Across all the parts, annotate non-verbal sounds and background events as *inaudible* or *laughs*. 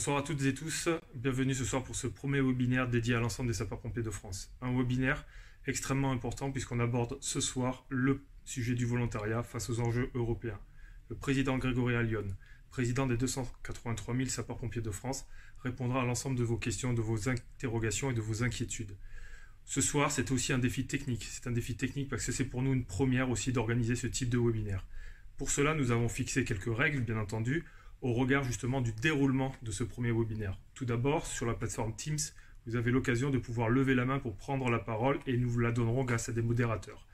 Bonsoir à toutes et tous, bienvenue ce soir pour ce premier webinaire dédié à l'ensemble des sapeurs-pompiers de France. Un webinaire extrêmement important puisqu'on aborde ce soir le sujet du volontariat face aux enjeux européens. Le président Grégory Allion, président des 283 000 sapeurs-pompiers de France, répondra à l'ensemble de vos questions, de vos interrogations et de vos inquiétudes. Ce soir, c'est aussi un défi technique. C'est un défi technique parce que c'est pour nous une première aussi d'organiser ce type de webinaire. Pour cela, nous avons fixé quelques règles, bien entendu, au regard justement du déroulement de ce premier webinaire. Tout d'abord, sur la plateforme Teams, vous avez l'occasion de pouvoir lever la main pour prendre la parole et nous vous la donnerons grâce à des modérateurs.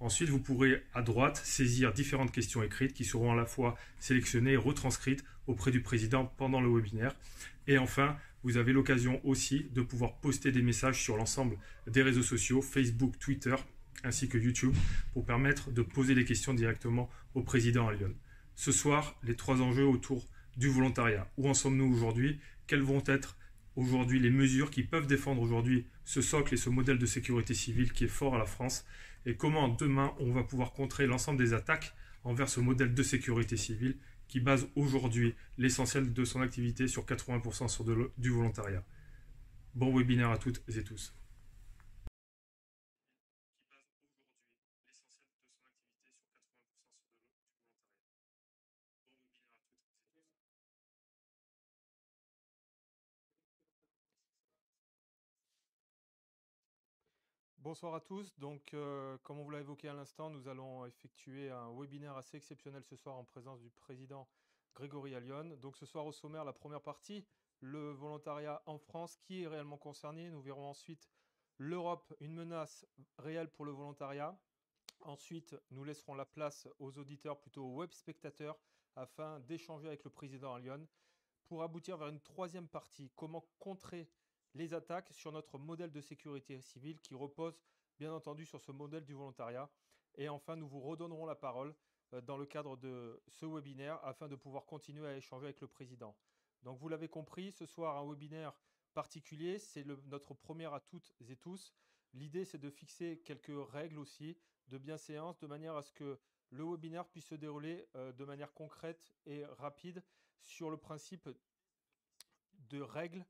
Ensuite, vous pourrez à droite saisir différentes questions écrites qui seront à la fois sélectionnées et retranscrites auprès du président pendant le webinaire. Et enfin, vous avez l'occasion aussi de pouvoir poster des messages sur l'ensemble des réseaux sociaux, Facebook, Twitter, ainsi que YouTube, pour permettre de poser des questions directement au président à Lyon. Ce soir, les trois enjeux autour du volontariat. Où en sommes-nous aujourd'hui Quelles vont être aujourd'hui les mesures qui peuvent défendre aujourd'hui ce socle et ce modèle de sécurité civile qui est fort à la France Et comment demain on va pouvoir contrer l'ensemble des attaques envers ce modèle de sécurité civile qui base aujourd'hui l'essentiel de son activité sur 80% sur du volontariat. Bon webinaire à toutes et tous. Bonsoir à tous. Donc, euh, comme on vous l'a évoqué à l'instant, nous allons effectuer un webinaire assez exceptionnel ce soir en présence du président Grégory Allion. Donc, ce soir au sommaire, la première partie, le volontariat en France, qui est réellement concerné. Nous verrons ensuite l'Europe, une menace réelle pour le volontariat. Ensuite, nous laisserons la place aux auditeurs, plutôt aux web spectateurs, afin d'échanger avec le président Allion pour aboutir vers une troisième partie, comment contrer les attaques sur notre modèle de sécurité civile qui repose bien entendu sur ce modèle du volontariat. Et enfin, nous vous redonnerons la parole euh, dans le cadre de ce webinaire afin de pouvoir continuer à échanger avec le président. Donc vous l'avez compris, ce soir un webinaire particulier, c'est notre première à toutes et tous. L'idée c'est de fixer quelques règles aussi de bien séance de manière à ce que le webinaire puisse se dérouler euh, de manière concrète et rapide sur le principe de règles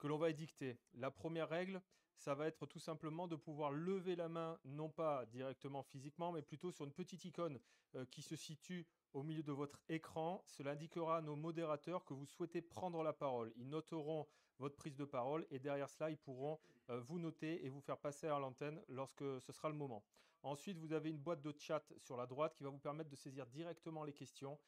que l'on va édicter. La première règle, ça va être tout simplement de pouvoir lever la main, non pas directement physiquement, mais plutôt sur une petite icône euh, qui se situe au milieu de votre écran. Cela indiquera à nos modérateurs que vous souhaitez prendre la parole. Ils noteront votre prise de parole et derrière cela, ils pourront euh, vous noter et vous faire passer à l'antenne lorsque ce sera le moment. Ensuite, vous avez une boîte de chat sur la droite qui va vous permettre de saisir directement les questions.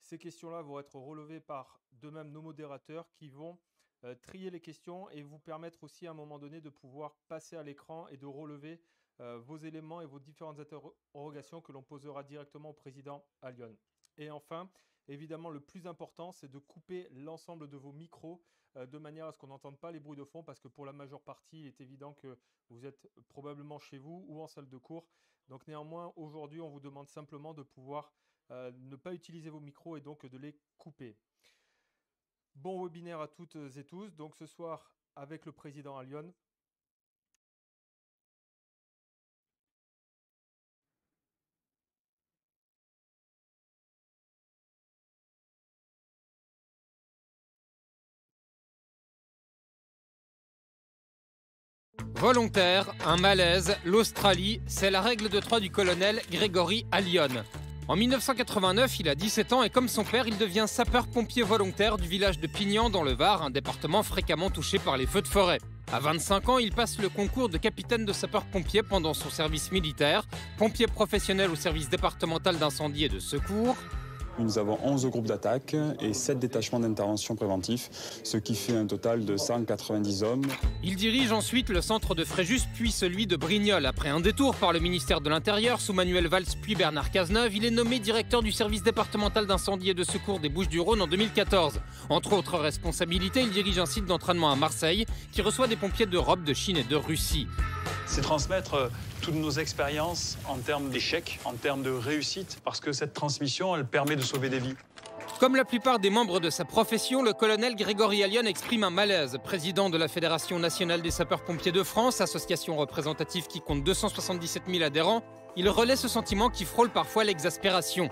Ces questions-là vont être relevées par de même nos modérateurs qui vont euh, trier les questions et vous permettre aussi à un moment donné de pouvoir passer à l'écran et de relever euh, vos éléments et vos différentes interrogations que l'on posera directement au président à Lyon. Et enfin, évidemment, le plus important, c'est de couper l'ensemble de vos micros euh, de manière à ce qu'on n'entende pas les bruits de fond, parce que pour la majeure partie, il est évident que vous êtes probablement chez vous ou en salle de cours. Donc néanmoins, aujourd'hui, on vous demande simplement de pouvoir ne pas utiliser vos micros et donc de les couper. Bon webinaire à toutes et tous. Donc ce soir, avec le président à Volontaire, un malaise, l'Australie, c'est la règle de trois du colonel Grégory à en 1989, il a 17 ans et comme son père, il devient sapeur-pompier volontaire du village de Pignan dans le Var, un département fréquemment touché par les feux de forêt. À 25 ans, il passe le concours de capitaine de sapeur-pompier pendant son service militaire, pompier professionnel au service départemental d'incendie et de secours, nous avons 11 groupes d'attaque et 7 détachements d'intervention préventif, ce qui fait un total de 190 hommes. Il dirige ensuite le centre de Fréjus puis celui de Brignoles. Après un détour par le ministère de l'Intérieur sous Manuel Valls puis Bernard Cazeneuve, il est nommé directeur du service départemental d'incendie et de secours des Bouches-du-Rhône en 2014. Entre autres responsabilités, il dirige un site d'entraînement à Marseille qui reçoit des pompiers d'Europe, de Chine et de Russie c'est transmettre euh, toutes nos expériences en termes d'échecs, en termes de réussite, parce que cette transmission, elle permet de sauver des vies. Comme la plupart des membres de sa profession, le colonel Grégory Allion exprime un malaise. Président de la Fédération nationale des sapeurs-pompiers de France, association représentative qui compte 277 000 adhérents, il relaie ce sentiment qui frôle parfois l'exaspération.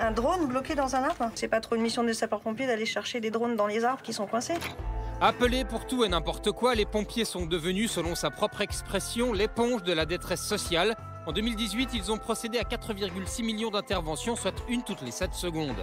Un drone bloqué dans un arbre C'est pas trop une mission des sapeurs-pompiers d'aller chercher des drones dans les arbres qui sont coincés Appelés pour tout et n'importe quoi, les pompiers sont devenus, selon sa propre expression, l'éponge de la détresse sociale. En 2018, ils ont procédé à 4,6 millions d'interventions, soit une toutes les 7 secondes.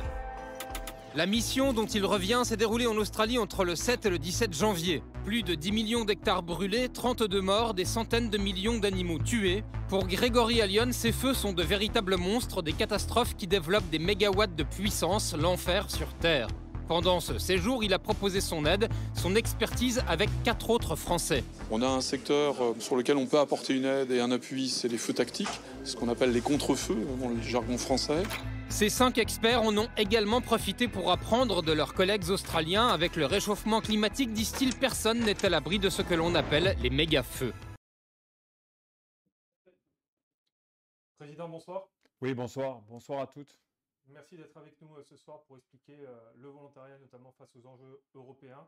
La mission dont il revient s'est déroulée en Australie entre le 7 et le 17 janvier. Plus de 10 millions d'hectares brûlés, 32 morts, des centaines de millions d'animaux tués. Pour Grégory Allion, ces feux sont de véritables monstres, des catastrophes qui développent des mégawatts de puissance, l'enfer sur Terre. Pendant ce séjour, il a proposé son aide, son expertise avec quatre autres Français. On a un secteur euh, sur lequel on peut apporter une aide et un appui, c'est les feux tactiques, ce qu'on appelle les contre-feux dans le jargon français. Ces cinq experts en ont également profité pour apprendre de leurs collègues australiens. Avec le réchauffement climatique, disent-ils, personne n'est à l'abri de ce que l'on appelle les méga-feux. Président, bonsoir. Oui, bonsoir. Bonsoir à toutes. Merci d'être avec nous euh, ce soir pour expliquer euh, le volontariat, notamment face aux enjeux européens.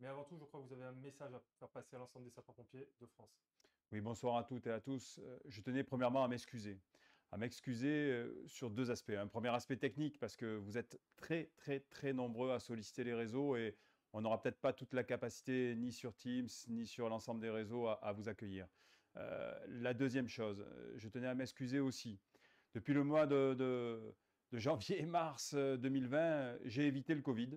Mais avant tout, je crois que vous avez un message à faire passer à l'ensemble des sapeurs-pompiers de France. Oui, bonsoir à toutes et à tous. Euh, je tenais premièrement à m'excuser. À m'excuser sur deux aspects. Un premier aspect technique, parce que vous êtes très, très, très nombreux à solliciter les réseaux et on n'aura peut-être pas toute la capacité, ni sur Teams, ni sur l'ensemble des réseaux, à, vous accueillir. la deuxième chose, je tenais à m'excuser aussi. Depuis le mois de de janvier et mars 2020, euh, euh, j'ai évité le Covid.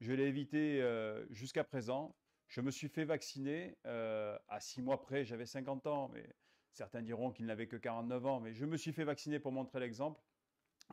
Je l'ai évité euh, jusqu'à présent. Je me suis fait vacciner. à six mois près, j'avais 50 ans, mais certains diront qu'il n'avait que 49 ans. Mais je me suis fait vacciner pour montrer l'exemple.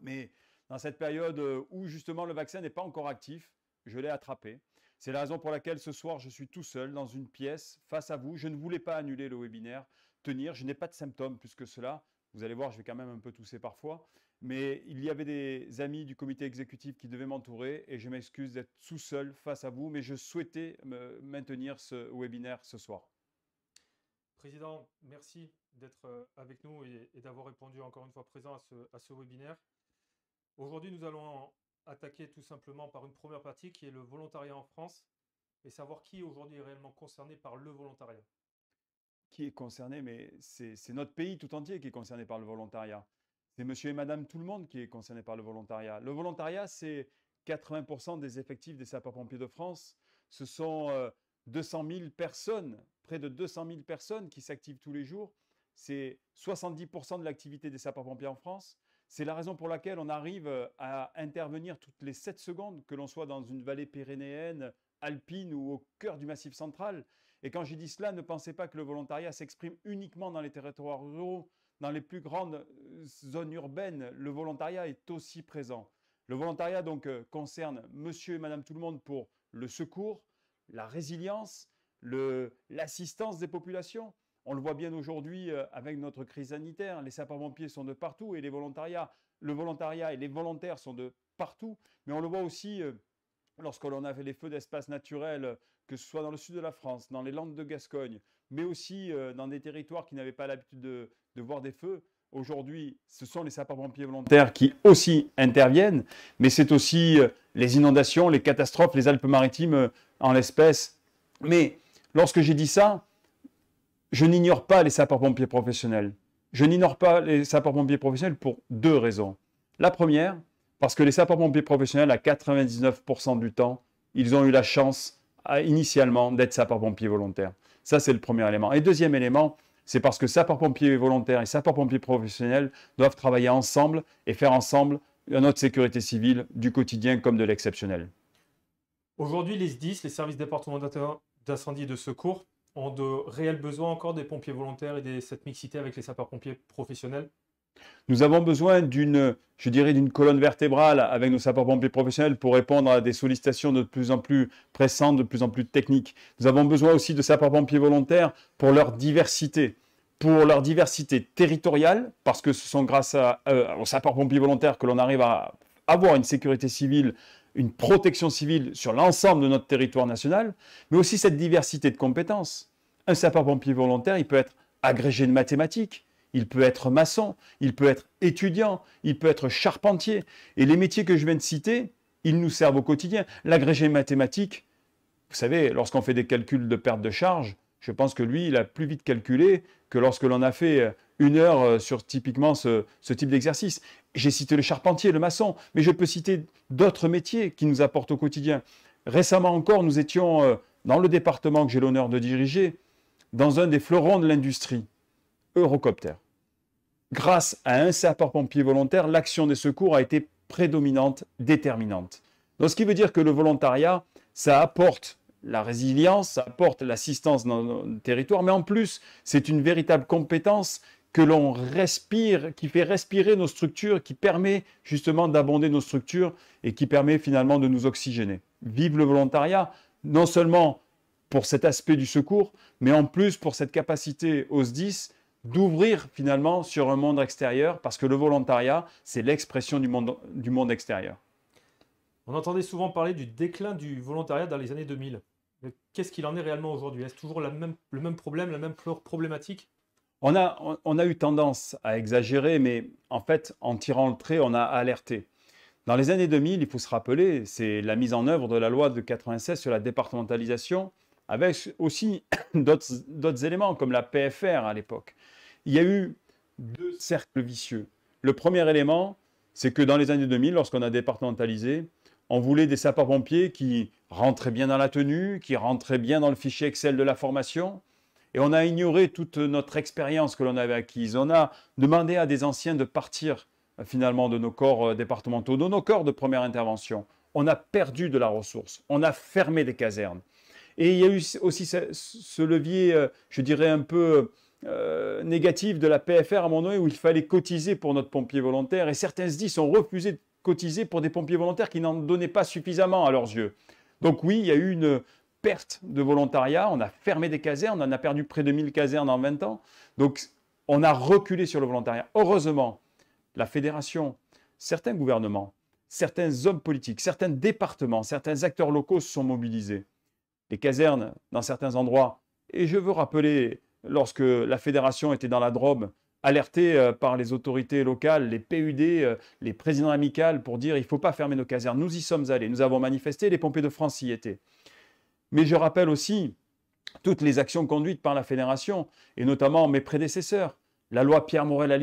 Mais dans cette période où justement le vaccin n'est pas encore actif, je l'ai attrapé. C'est la raison pour laquelle ce soir je suis tout seul dans une pièce face à vous. Je ne voulais pas annuler le webinaire, tenir. Je n'ai pas de symptômes plus que cela. Vous allez voir, je vais quand même un peu tousser parfois. Mais il y avait des amis du comité exécutif qui devaient m'entourer et je m'excuse d'être tout seul face à vous, mais je souhaitais me maintenir ce webinaire ce soir. Président, merci d'être euh, avec nous et, d'avoir répondu encore une fois présent à ce, à ce webinaire. Aujourd'hui, nous allons attaquer tout simplement par une première partie qui est le volontariat en France et savoir qui aujourd'hui est réellement concerné par le volontariat. Qui est concerné, mais c'est notre pays tout entier qui est concerné par le volontariat. C'est monsieur et madame tout le monde qui est concerné par le volontariat. Le volontariat, c'est 80% des effectifs des sapeurs-pompiers de France. Ce sont 200 euh, 000 personnes, près de 200 000 personnes qui s'activent tous les jours. C'est 70% de l'activité des sapeurs-pompiers en France. C'est la raison pour laquelle on arrive euh, à intervenir toutes les 7 secondes, que l'on soit dans une vallée pyrénéenne, alpine ou au cœur du massif central. Et quand j'ai dit cela, ne pensez pas que le volontariat s'exprime uniquement dans les territoires ruraux dans les plus grandes euh, zones urbaines, le volontariat est aussi présent. Le volontariat donc euh, concerne monsieur et madame tout le monde pour le secours, la résilience, l'assistance des populations. On le voit bien aujourd'hui euh, avec notre crise sanitaire, les sapeurs-pompiers sont de partout et les volontariats, le volontariat et les volontaires sont de partout, mais on le voit aussi lorsque l'on avait les feux d'espace naturel, que ce soit dans le sud de la France, dans les Landes de Gascogne, mais aussi dans des territoires qui n'avaient pas l'habitude de, de voir des feux. Aujourd'hui, ce sont les sapeurs-pompiers volontaires qui aussi interviennent, mais c'est aussi euh, les inondations, les catastrophes, les Alpes-Maritimes euh, en l'espèce. Mais lorsque j'ai dit ça, je n'ignore pas les sapeurs-pompiers professionnels. Je n'ignore pas les sapeurs-pompiers professionnels pour deux raisons. La première, parce que les sapeurs-pompiers professionnels, à 99% du temps, ils ont eu la chance euh, initialement d'être sapeurs-pompiers volontaires. Ça, c'est le premier élément. Et deuxième élément, c'est parce que sapeurs-pompiers volontaires et sapeurs-pompiers professionnels doivent travailler ensemble et faire ensemble notre sécurité civile du quotidien comme de l'exceptionnel. Aujourd'hui, les SDIS, les services départementaux d'incendie et de secours, ont de réels besoins encore des pompiers volontaires et de cette mixité avec les sapeurs-pompiers professionnels nous avons besoin d'une, je dirais, d'une colonne vertébrale avec nos sapeurs-pompiers professionnels pour répondre à des sollicitations de plus en plus pressantes, de plus en plus techniques. Nous avons besoin aussi de sapeurs-pompiers volontaires pour leur diversité pour leur diversité territoriale, parce que ce sont grâce à, euh, aux sapeurs-pompiers volontaires que l'on arrive à avoir une sécurité civile, une protection civile sur l'ensemble de notre territoire national, mais aussi cette diversité de compétences. Un sapeur-pompier volontaire, il peut être agrégé de mathématiques, il peut être maçon, il peut être étudiant, il peut être charpentier. Et les métiers que je viens de citer, ils nous servent au quotidien. L'agrégé mathématique, vous savez, lorsqu'on fait des calculs de perte de charge, je pense que lui, il a plus vite calculé que lorsque l'on a fait euh, une heure euh, sur typiquement ce, type d'exercice. J'ai cité le charpentier, le maçon, mais je peux citer d'autres métiers qui nous apportent au quotidien. Récemment encore, nous étions euh, dans le département que j'ai l'honneur de diriger, dans un des fleurons de l'industrie, Eurocopter. Grâce à un sapeur-pompier volontaire, l'action des secours a été prédominante, déterminante. Donc, ce qui veut dire que le volontariat, ça apporte la résilience, ça apporte l'assistance dans nos territoires, mais en plus, c'est une véritable compétence que l'on respire, qui fait respirer nos structures, qui permet justement d'abonder nos structures et qui permet finalement de nous oxygéner. Vive le volontariat, non seulement pour cet aspect du secours, mais en plus pour cette capacité aux 10 d'ouvrir finalement sur un monde extérieur, parce que le volontariat, c'est l'expression du monde, extérieur. On entendait souvent parler du déclin du volontariat dans les années 2000. Qu'est-ce qu'il en est réellement aujourd'hui Est-ce toujours le même problème, la même problématique on a, a, eu tendance à exagérer, mais en fait, en tirant le trait, on a alerté. Dans les années 2000, il faut se rappeler, c'est la mise en œuvre de la loi de 96 sur la départementalisation avec aussi *coughs* d'autres éléments comme la PFR à l'époque. Il y a eu deux cercles vicieux. Le premier élément, c'est que dans les années 2000, lorsqu'on a départementalisé, on voulait des sapeurs-pompiers qui rentraient bien dans la tenue, qui rentraient bien dans le fichier Excel de la formation. Et on a ignoré toute notre expérience que l'on avait acquise. On a demandé à des anciens de partir euh, finalement de nos corps euh, départementaux, de nos corps de première intervention. On a perdu de la ressource. On a fermé des casernes. Et il y a eu aussi ce, levier, euh, je dirais, un peu euh, négatif de la PFR à un moment donné où il fallait cotiser pour notre pompier volontaire. Et certains disent ont refusé de cotiser pour des pompiers volontaires qui n'en donnaient pas suffisamment à leurs yeux. Donc oui, il y a eu une perte de volontariat. On a fermé des casernes. On en a perdu près de 1000 casernes en 20 ans. Donc on a reculé sur le volontariat. Heureusement, la fédération, certains gouvernements, certains hommes politiques, certains départements, certains acteurs locaux se sont mobilisés les casernes dans certains endroits. Et je veux rappeler, lorsque la fédération était dans la Drôme, alertée euh, par les autorités locales, les PUD, euh, les présidents amicales pour dire il ne faut pas fermer nos casernes. Nous y sommes allés, nous avons manifesté, les pompiers de France y étaient. Mais je rappelle aussi toutes les actions conduites par la fédération et notamment mes prédécesseurs, la loi Pierre Morel à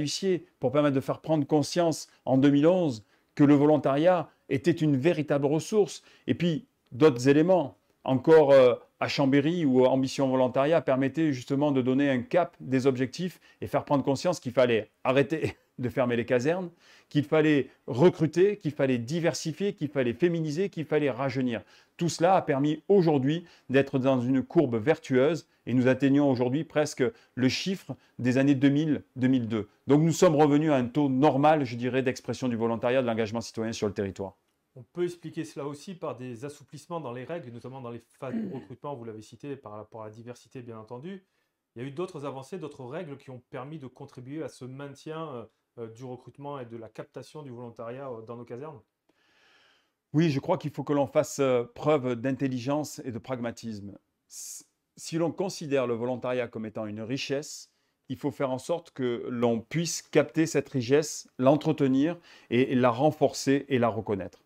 pour permettre de faire prendre conscience en 2011 que le volontariat était une véritable ressource et puis d'autres éléments encore euh, à Chambéry ou euh, Ambition Volontariat permettait justement de donner un cap des objectifs et faire prendre conscience qu'il fallait arrêter *laughs* de fermer les casernes, qu'il fallait recruter, qu'il fallait diversifier, qu'il fallait féminiser, qu'il fallait rajeunir. Tout cela a permis aujourd'hui d'être dans une courbe vertueuse et nous atteignons aujourd'hui presque le chiffre des années 2000-2002. Donc nous sommes revenus à un taux normal, je dirais, d'expression du volontariat, de l'engagement citoyen sur le territoire. On peut expliquer cela aussi par des assouplissements dans les règles, notamment dans les phases de *clears throat* recrutement, vous l'avez cité, par rapport à la diversité, bien entendu. Il y a eu d'autres avancées, d'autres règles qui ont permis de contribuer à ce maintien euh, euh, du recrutement et de la captation du volontariat euh, dans nos casernes Oui, je crois qu'il faut que l'on fasse preuve d'intelligence et de pragmatisme. Si l'on considère le volontariat comme étant une richesse, il faut faire en sorte que l'on puisse capter cette richesse, l'entretenir et la renforcer et la reconnaître.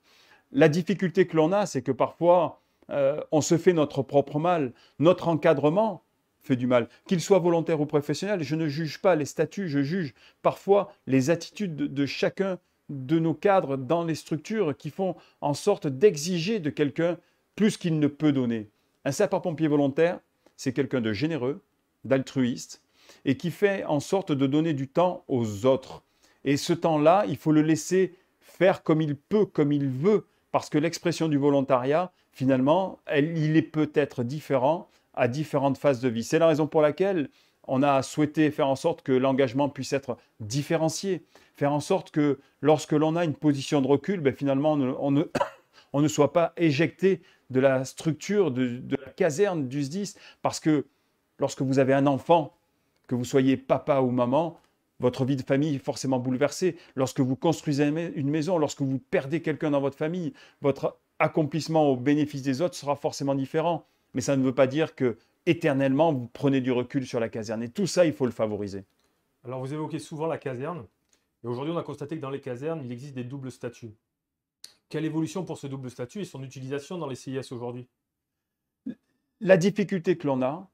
La difficulté que l'on a, c'est que parfois, euh, on se fait notre propre mal. Notre encadrement fait du mal. Qu'il soit volontaire ou professionnel, je ne juge pas les statuts, je juge parfois les attitudes de, de chacun de nos cadres dans les structures qui font en sorte d'exiger de quelqu'un plus qu'il ne peut donner. Un sapeur-pompier volontaire, c'est quelqu'un de généreux, d'altruiste, et qui fait en sorte de donner du temps aux autres. Et ce temps-là, il faut le laisser faire comme il peut, comme il veut, parce que l'expression du volontariat, finalement, il est peut-être différent à différentes phases de vie. C'est la raison pour laquelle on a souhaité faire en sorte que l'engagement puisse être différencié, faire en sorte que lorsque l'on a une position de recul, ben, finalement, *coughs* on ne, soit pas éjecté de la structure, de, de la caserne du SDIS, parce que lorsque vous avez un enfant, que vous soyez papa ou maman, votre vie de famille est forcément bouleversée. Lorsque vous construisez une maison, lorsque vous perdez quelqu'un dans votre famille, votre accomplissement au bénéfice des autres sera forcément différent. Mais ça ne veut pas dire que éternellement vous prenez du recul sur la caserne. Et tout ça, il faut le favoriser. Alors vous évoquez souvent la caserne. Et aujourd'hui, on a constaté que dans les casernes, il existe des doubles statuts. Quelle évolution pour ce double statut et son utilisation dans les CIS aujourd'hui La difficulté que l'on a,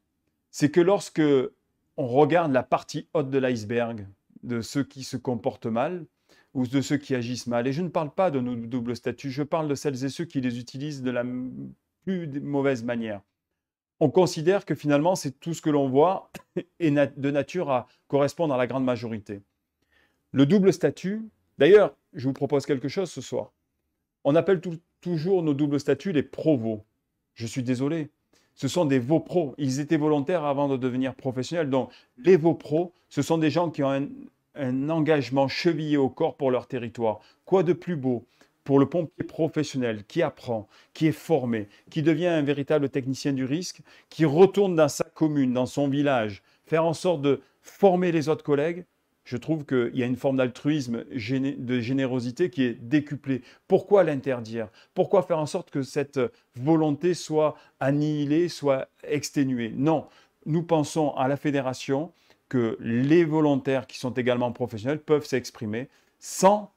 c'est que lorsque on regarde la partie haute de l'iceberg, de ceux qui se comportent mal ou de ceux qui agissent mal. Et je ne parle pas de nos doubles statuts, je parle de celles et ceux qui les utilisent de la plus mauvaise manière. On considère que finalement, c'est tout ce que l'on voit et de nature à correspondre à la grande majorité. Le double statut, d'ailleurs, je vous propose quelque chose ce soir. On appelle toujours nos doubles statuts les provos. Je suis désolé, ce sont des vaux Ils étaient volontaires avant de devenir professionnels. Donc, les vopros, ce sont des gens qui ont un, engagement chevillé au corps pour leur territoire. Quoi de plus beau pour le pompier professionnel qui apprend, qui est formé, qui devient un véritable technicien du risque, qui retourne dans sa commune, dans son village, faire en sorte de former les autres collègues je trouve qu'il y a une forme d'altruisme, de générosité qui est décuplée. Pourquoi l'interdire Pourquoi faire en sorte que cette volonté soit annihilée, soit exténuée Non, nous pensons à la fédération que les volontaires qui sont également professionnels peuvent s'exprimer sans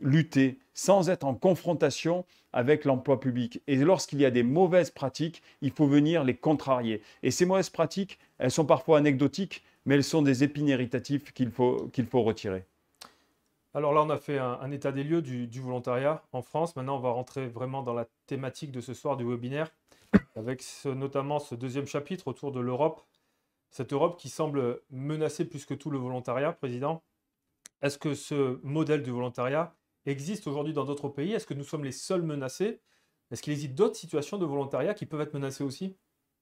lutter, sans être en confrontation avec l'emploi public. Et lorsqu'il y a des mauvaises pratiques, il faut venir les contrarier. Et ces mauvaises pratiques, elles sont parfois anecdotiques, mais elles sont des épines irritatives qu'il faut, qu'il faut retirer. Alors là, on a fait un, état des lieux du, volontariat en France. Maintenant, on va rentrer vraiment dans la thématique de ce soir du webinaire, avec notamment ce deuxième chapitre autour de l'Europe. Cette Europe qui semble menacer plus que tout le volontariat, Président. Est-ce que ce modèle de volontariat existe aujourd'hui dans d'autres pays Est-ce que nous sommes les seuls menacés Est-ce qu'il existe d'autres situations de volontariat qui peuvent être menacées aussi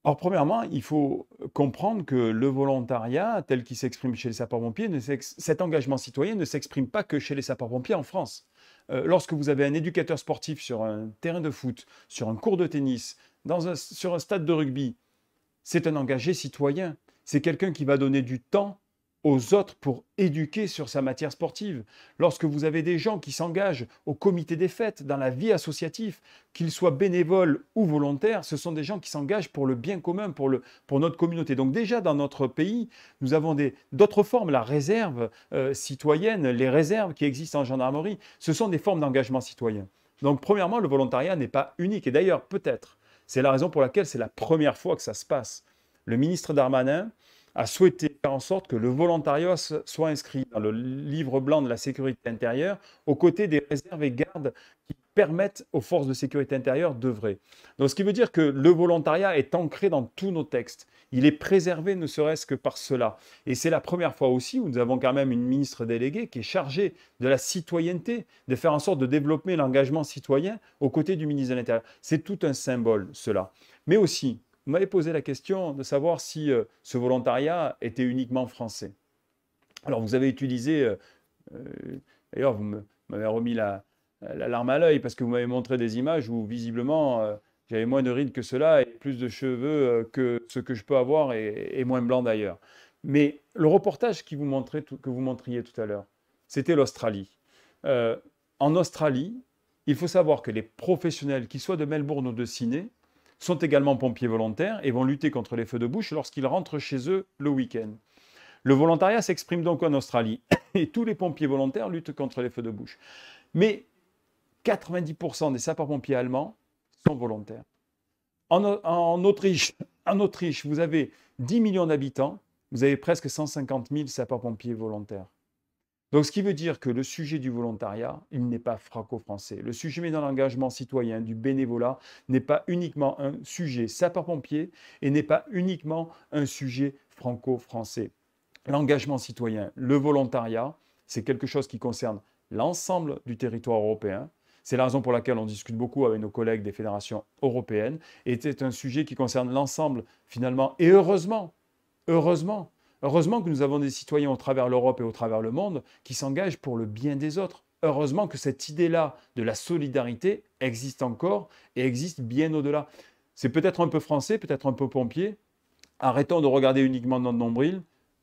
alors, premièrement, il faut comprendre que le volontariat, tel qu'il s'exprime chez les sapeurs-pompiers, cet engagement citoyen ne s'exprime pas que chez les sapeurs-pompiers en France. Euh, lorsque vous avez un éducateur sportif sur un terrain de foot, sur un cours de tennis, sur un stade de rugby, c'est un engagé citoyen. C'est quelqu'un qui va donner du temps aux autres pour éduquer sur sa matière sportive. Lorsque vous avez des gens qui s'engagent au comité des fêtes, dans la vie associative, qu'ils soient bénévoles ou volontaires, ce sont des gens qui s'engagent pour le bien commun, pour, le, pour notre communauté. Donc déjà, dans notre pays, nous avons d'autres formes, la réserve euh, citoyenne, les réserves qui existent en gendarmerie, ce sont des formes d'engagement citoyen. Donc premièrement, le volontariat n'est pas unique. Et d'ailleurs, peut-être, c'est la raison pour laquelle c'est la première fois que ça se passe. Le ministre Darmanin, a souhaité faire en sorte que le volontariat soit inscrit dans le livre blanc de la sécurité intérieure aux côtés des réserves et gardes qui permettent aux forces de sécurité intérieure d'œuvrer. Donc ce qui veut dire que le volontariat est ancré dans tous nos textes. Il est préservé ne serait-ce que par cela. Et c'est la première fois aussi où nous avons quand même une ministre déléguée qui est chargée de la citoyenneté, de faire en sorte de développer l'engagement citoyen aux côtés du ministre de l'Intérieur. C'est tout un symbole, cela. Mais aussi, vous m'avez posé la question de savoir si euh, ce volontariat était uniquement français. Alors vous avez utilisé, euh, euh, d'ailleurs vous m'avez remis la, larme à l'œil parce que vous m'avez montré des images où visiblement j'avais moins de rides que cela et plus de cheveux que ce que je peux avoir et, moins blanc d'ailleurs. Mais le reportage qui vous que vous montriez tout à l'heure, c'était l'Australie. en Australie, il faut savoir que les professionnels, qu'ils soient de Melbourne ou de Sydney, sont également pompiers volontaires et vont lutter contre les feux de bouche lorsqu'ils rentrent chez eux le week-end. Le volontariat s'exprime donc en Australie *coughs* et tous les pompiers volontaires luttent contre les feux de bouche. Mais 90% des sapeurs-pompiers allemands sont volontaires. En, Autriche, *coughs* en Autriche, vous avez 10 millions d'habitants, vous avez presque 150 000 sapeurs-pompiers volontaires. Donc, ce qui veut dire que le sujet du volontariat, il n'est pas franco-français. Le sujet dans l'engagement citoyen, du bénévolat, n'est pas uniquement un sujet sapeur-pompier et n'est pas uniquement un sujet franco-français. L'engagement citoyen, le volontariat, c'est quelque chose qui concerne l'ensemble du territoire européen. C'est la raison pour laquelle on discute beaucoup avec nos collègues des fédérations européennes. Et c'est un sujet qui concerne l'ensemble, finalement, et heureusement, heureusement, Heureusement que nous avons des citoyens au travers l'Europe et au travers le monde qui s'engagent pour le bien des autres. Heureusement que cette idée-là de la solidarité existe encore et existe bien au-delà. C'est peut-être un peu français, peut-être un peu pompier. Arrêtons de regarder uniquement notre nombril,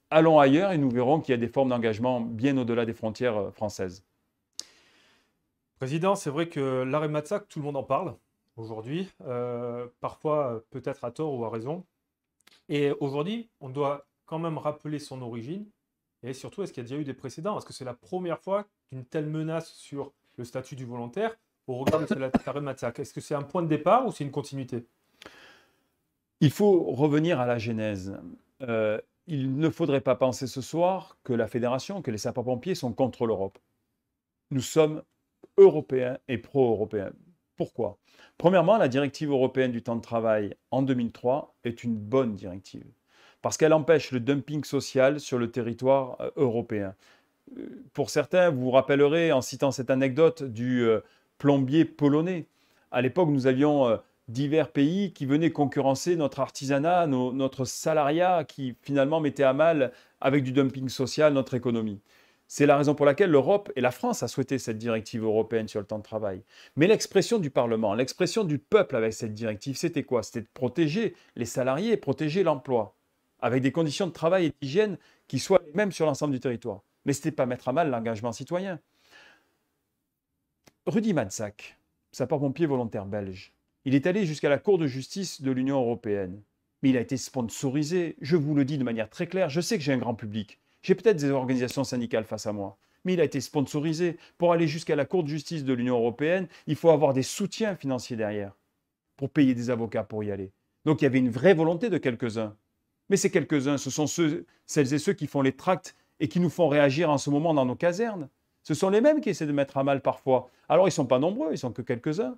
allons ailleurs et nous verrons qu'il y a des formes d'engagement bien au-delà des frontières euh, françaises. Président, c'est vrai que l'arrêt Matzak, tout le monde en parle aujourd'hui, euh, parfois peut-être à tort ou à raison. Et aujourd'hui, on doit quand même rappeler son origine Et surtout, est-ce qu'il y a déjà eu des précédents Est-ce que c'est la première fois qu'une telle menace sur le statut du volontaire au regard de la Matzak Est-ce que c'est un point de départ ou c'est une continuité Il faut revenir à la genèse. Euh, il ne faudrait pas penser ce soir que la fédération, que les sapeurs-pompiers sont contre l'Europe. Nous sommes européens et pro-européens. Pourquoi Premièrement, la directive européenne du temps de travail en 2003 est une bonne directive parce qu'elle empêche le dumping social sur le territoire euh, européen. Euh, pour certains, vous vous rappellerez en citant cette anecdote du euh, plombier polonais. À l'époque, nous avions divers pays qui venaient concurrencer notre artisanat, notre salariat, qui finalement mettait à mal, avec du dumping social, notre économie. C'est la raison pour laquelle l'Europe et la France a souhaité cette directive européenne sur le temps de travail. Mais l'expression du Parlement, l'expression du peuple avec cette directive, c'était quoi C'était de protéger les salariés, protéger l'emploi avec des conditions de travail et d'hygiène qui soient les mêmes sur l'ensemble du territoire. Mais ce n'était pas mettre à mal l'engagement citoyen. Rudy Mansac, sapeur-pompier volontaire belge, il est allé jusqu'à la Cour de justice de l'Union européenne. Mais il a été sponsorisé, je vous le dis de manière très claire, je sais que j'ai un grand public. J'ai peut-être des organisations syndicales face à moi, mais il a été sponsorisé. Pour aller jusqu'à la Cour de justice de l'Union européenne, il faut avoir des soutiens financiers derrière pour payer des avocats pour y aller. Donc il y avait une vraie volonté de quelques-uns. Mais ces quelques-uns, ce sont ceux, celles et ceux qui font les tracts et qui nous font réagir en ce moment dans nos casernes. Ce sont les mêmes qui essaient de mettre à mal parfois. Alors ils ne sont pas nombreux, ils sont que quelques-uns.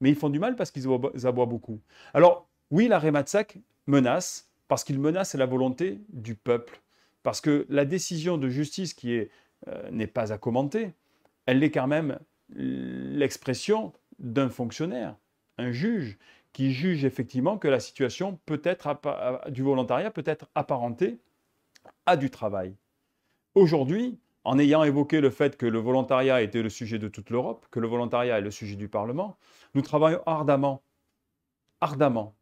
Mais ils font du mal parce qu'ils aboient beaucoup. Alors oui, l'arrêt Matzak menace, parce qu'il menace la volonté du peuple. Parce que la décision de justice qui est euh, n'est pas à commenter, elle est quand même l'expression d'un fonctionnaire, un juge, qui juge effectivement que la situation du volontariat peut être apparentée à du travail. Aujourd'hui, en ayant évoqué le fait que le volontariat était le sujet de toute l'Europe, que le volontariat est le sujet du Parlement, nous travaillons ardemment, ardemment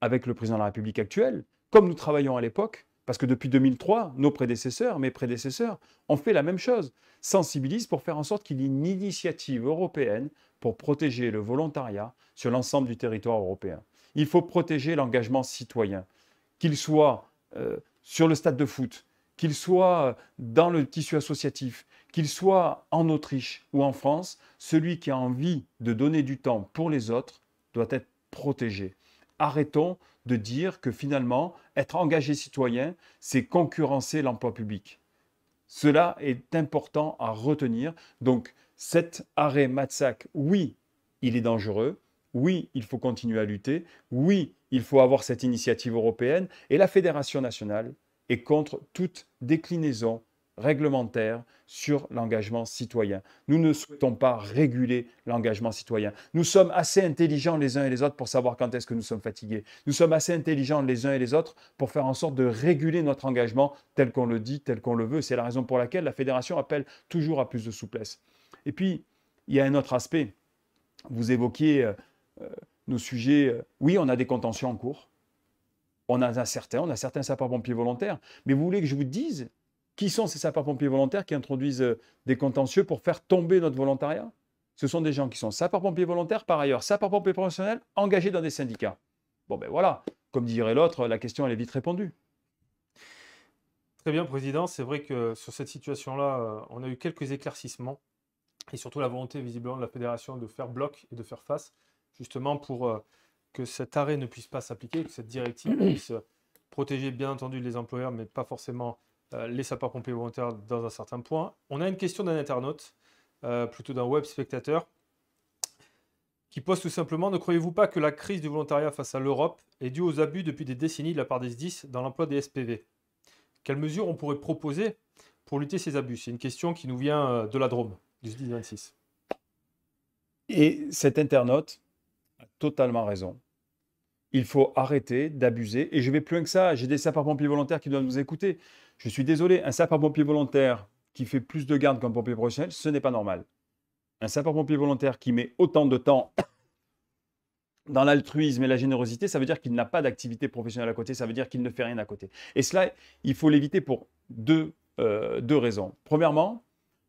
avec le président de la République actuelle, comme nous travaillons à l'époque, parce que depuis 2003, nos prédécesseurs, mes prédécesseurs, ont fait la même chose, sensibilisent pour faire en sorte qu'il y ait une initiative européenne pour protéger le volontariat sur l'ensemble du territoire européen. Il faut protéger l'engagement citoyen, qu'il soit euh, sur le stade de foot, qu'il soit euh, dans le tissu associatif, qu'il soit en Autriche ou en France, celui qui a envie de donner du temps pour les autres doit être protégé arrêtons de dire que finalement, être engagé citoyen, c'est concurrencer l'emploi public. Cela est important à retenir. Donc, cet arrêt Matzak, oui, il est dangereux. Oui, il faut continuer à lutter. Oui, il faut avoir cette initiative européenne. Et la Fédération nationale est contre toute déclinaison réglementaire sur l'engagement citoyen. Nous ne souhaitons pas réguler l'engagement citoyen. Nous sommes assez intelligents les uns et les autres pour savoir quand est-ce que nous sommes fatigués. Nous sommes assez intelligents les uns et les autres pour faire en sorte de réguler notre engagement tel qu'on le dit, tel qu'on le veut. C'est la raison pour laquelle la fédération appelle toujours à plus de souplesse. Et puis, il y a un autre aspect. Vous évoquiez euh, euh, nos sujets. Euh, oui, on a des contentions en cours. On a un on a certains sapeurs-pompiers volontaires. Mais vous voulez que je vous dise qui sont ces sapeurs-pompiers volontaires qui introduisent euh, des contentieux pour faire tomber notre volontariat Ce sont des gens qui sont sapeurs-pompiers volontaires, par ailleurs sapeurs-pompiers professionnels engagés dans des syndicats. Bon ben voilà, comme dirait l'autre, la question elle est vite répondue. Très bien, Président. C'est vrai que sur cette situation-là, euh, on a eu quelques éclaircissements et surtout la volonté visiblement de la fédération de faire bloc et de faire face, justement pour euh, que cet arrêt ne puisse pas s'appliquer, que cette directive puisse protéger bien entendu les employeurs, mais pas forcément euh, les sapeurs-pompiers volontaires dans un certain point. On a une question d'un internaute, euh, plutôt d'un web spectateur, qui pose tout simplement Ne croyez-vous pas que la crise du volontariat face à l'Europe est due aux abus depuis des décennies de la part des SDIS dans l'emploi des SPV Quelles mesures on pourrait proposer pour lutter ces abus C'est une question qui nous vient euh, de la Drôme, du SDIS 26. Et cet internaute a totalement raison. Il faut arrêter d'abuser. Et je vais plus loin que ça. J'ai des sapeurs-pompiers volontaires qui doivent nous écouter. Je suis désolé, un sapeur-pompier volontaire qui fait plus de garde qu'un pompier professionnel, ce n'est pas normal. Un sapeur-pompier volontaire qui met autant de temps *coughs* dans l'altruisme et la générosité, ça veut dire qu'il n'a pas d'activité professionnelle à côté, ça veut dire qu'il ne fait rien à côté. Et cela, il faut l'éviter pour deux, euh, deux raisons. Premièrement,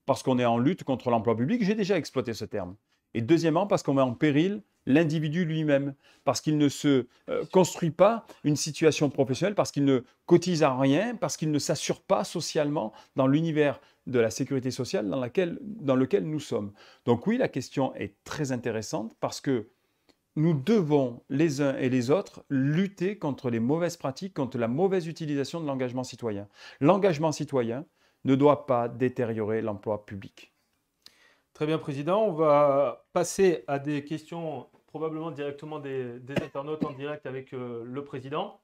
parce qu'on est en lutte contre l'emploi public, j'ai déjà exploité ce terme. Et deuxièmement, parce qu'on met en péril l'individu lui-même, parce qu'il ne se euh, construit pas une situation professionnelle, parce qu'il ne cotise à rien, parce qu'il ne s'assure pas socialement dans l'univers de la sécurité sociale dans lequel nous sommes. Donc oui, la question est très intéressante parce que nous devons, les uns et les autres, lutter contre les mauvaises pratiques, contre la mauvaise utilisation de l'engagement citoyen. L'engagement citoyen ne doit pas détériorer l'emploi public. Très bien, Président. On va passer à des questions probablement directement des, internautes en direct avec euh, le Président.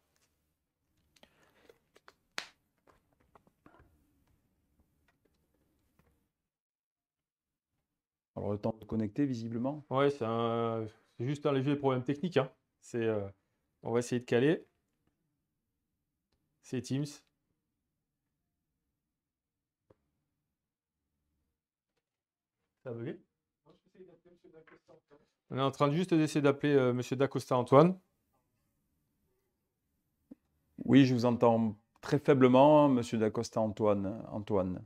Alors, le temps de connecter, visiblement. Oui, c'est juste un léger problème technique. Hein. Euh, on va essayer de caler. C'est Teams. On est en train juste d'essayer d'appeler euh, M. Monsieur Dacosta Antoine. Oui, je vous entends très faiblement, Monsieur Dacosta Antoine. Antoine.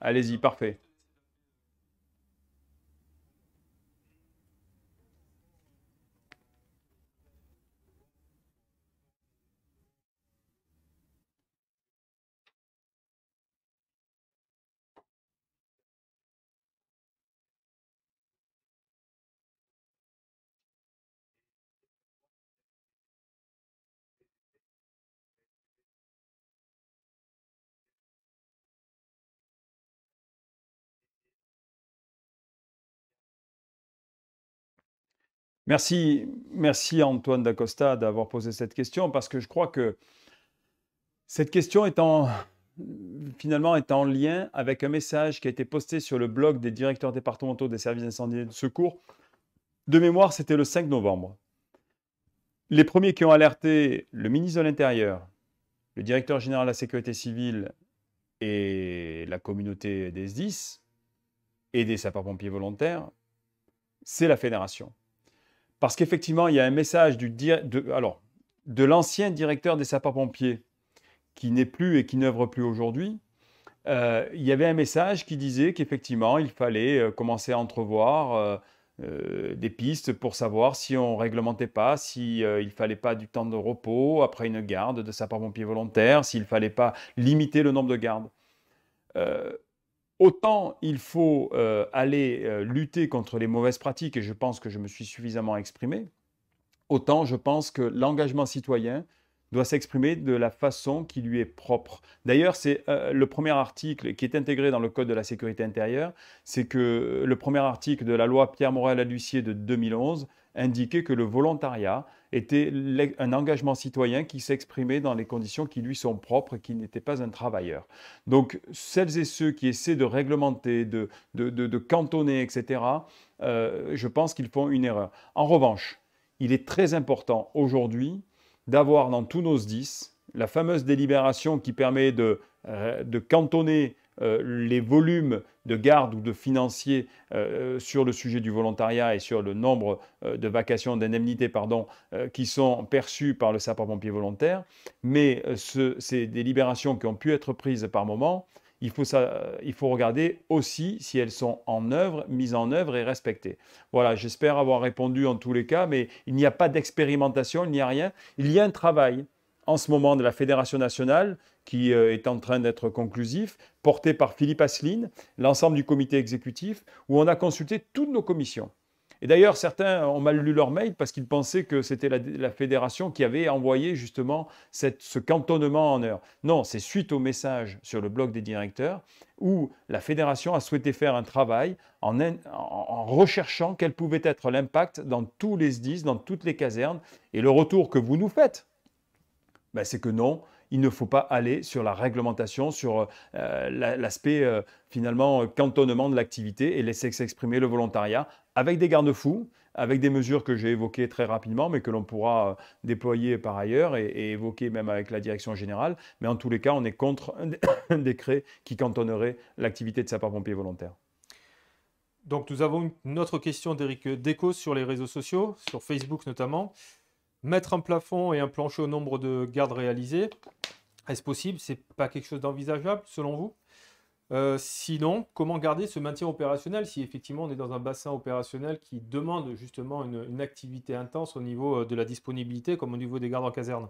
Allez-y, parfait. Merci, merci Antoine Dacosta d'avoir posé cette question parce que je crois que cette question est en, finalement est en lien avec un message qui a été posté sur le blog des directeurs départementaux des services d'incendie et de secours. De mémoire, c'était le 5 novembre. Les premiers qui ont alerté le ministre de l'Intérieur, le directeur général de la Sécurité civile et la communauté des 10 et des sapeurs-pompiers volontaires, c'est la fédération. Parce qu'effectivement, il y a un message du de, de l'ancien directeur des sapeurs-pompiers qui n'est plus et qui n'œuvre plus aujourd'hui. Euh, il y avait un message qui disait qu'effectivement, il fallait euh, commencer à entrevoir euh, des pistes pour savoir si on réglementait pas, si il fallait pas du temps de repos après une garde de sapeurs-pompiers volontaires, s'il fallait pas limiter le nombre de gardes. Autant il faut euh, aller euh, lutter contre les mauvaises pratiques, et je pense que je me suis suffisamment exprimé, autant je pense que l'engagement citoyen doit s'exprimer de la façon qui lui est propre. D'ailleurs, c'est euh, le premier article qui est intégré dans le Code de la sécurité intérieure, c'est que le premier article de la loi Pierre Morel-Alucier de 2011 indiquait que le volontariat était un engagement citoyen qui s'exprimait dans les conditions qui lui sont propres et qui n'était pas un travailleur. Donc celles et ceux qui essaient de réglementer, de, cantonner, etc., euh, je pense qu'ils font une erreur. En revanche, il est très important aujourd'hui d'avoir dans tous nos 10 la fameuse délibération qui permet de, euh, de cantonner euh, les volumes de garde ou de financier euh, sur le sujet du volontariat et sur le nombre euh, de vacations, d'indemnités, pardon, euh, qui sont perçues par le sapeur-pompier volontaire. Mais ce, ces délibérations qui ont pu être prises par moment, il faut, il faut regarder aussi si elles sont en œuvre, mises en œuvre et respectées. Voilà, j'espère avoir répondu en tous les cas, mais il n'y a pas d'expérimentation, il n'y a rien. Il y a un travail en ce moment de la Fédération nationale, qui euh, est en train d'être conclusif, porté par Philippe Asseline, l'ensemble du comité exécutif, où on a consulté toutes nos commissions. Et d'ailleurs, certains ont mal lu leur mail parce qu'ils pensaient que c'était la, fédération qui avait envoyé justement ce cantonnement en heure. Non, c'est suite au message sur le blog des directeurs où la fédération a souhaité faire un travail en, recherchant quel pouvait être l'impact dans tous les SDIS, dans toutes les casernes. Et le retour que vous nous faites ben, c'est que non, il ne faut pas aller sur la réglementation, sur euh, l'aspect euh, finalement euh, cantonnement de l'activité et laisser s'exprimer le volontariat avec des garde-fous, avec des mesures que j'ai évoquées très rapidement, mais que l'on pourra déployer par ailleurs et, évoquer même avec la direction générale. Mais en tous les cas, on est contre un *coughs* décret qui cantonnerait l'activité de sapeurs-pompiers volontaire. Donc nous avons une autre question d'Éric Déco sur les réseaux sociaux, sur Facebook notamment. Mettre un plafond et un plancher au nombre de gardes réalisés, est-ce possible C'est pas quelque chose d'envisageable selon vous euh, sinon, comment garder ce maintien opérationnel si effectivement on est dans un bassin opérationnel qui demande justement une, activité intense au niveau euh, de la disponibilité comme au niveau des gardes en caserne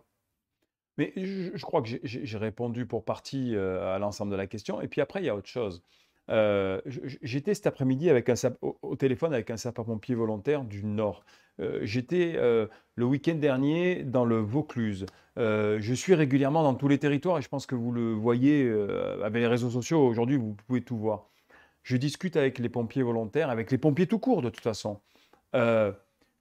Mais je, crois que j'ai répondu pour partie euh, à l'ensemble de la question. Et puis après, il y a autre chose. Euh, j'étais cet après-midi avec un au, téléphone avec un sapeur-pompier volontaire du Nord. Euh, j'étais euh, le week-end dernier dans le Vaucluse. je suis régulièrement dans tous les territoires et je pense que vous le voyez avec les réseaux sociaux aujourd'hui, vous pouvez tout voir. Je discute avec les pompiers volontaires, avec les pompiers tout court de toute façon.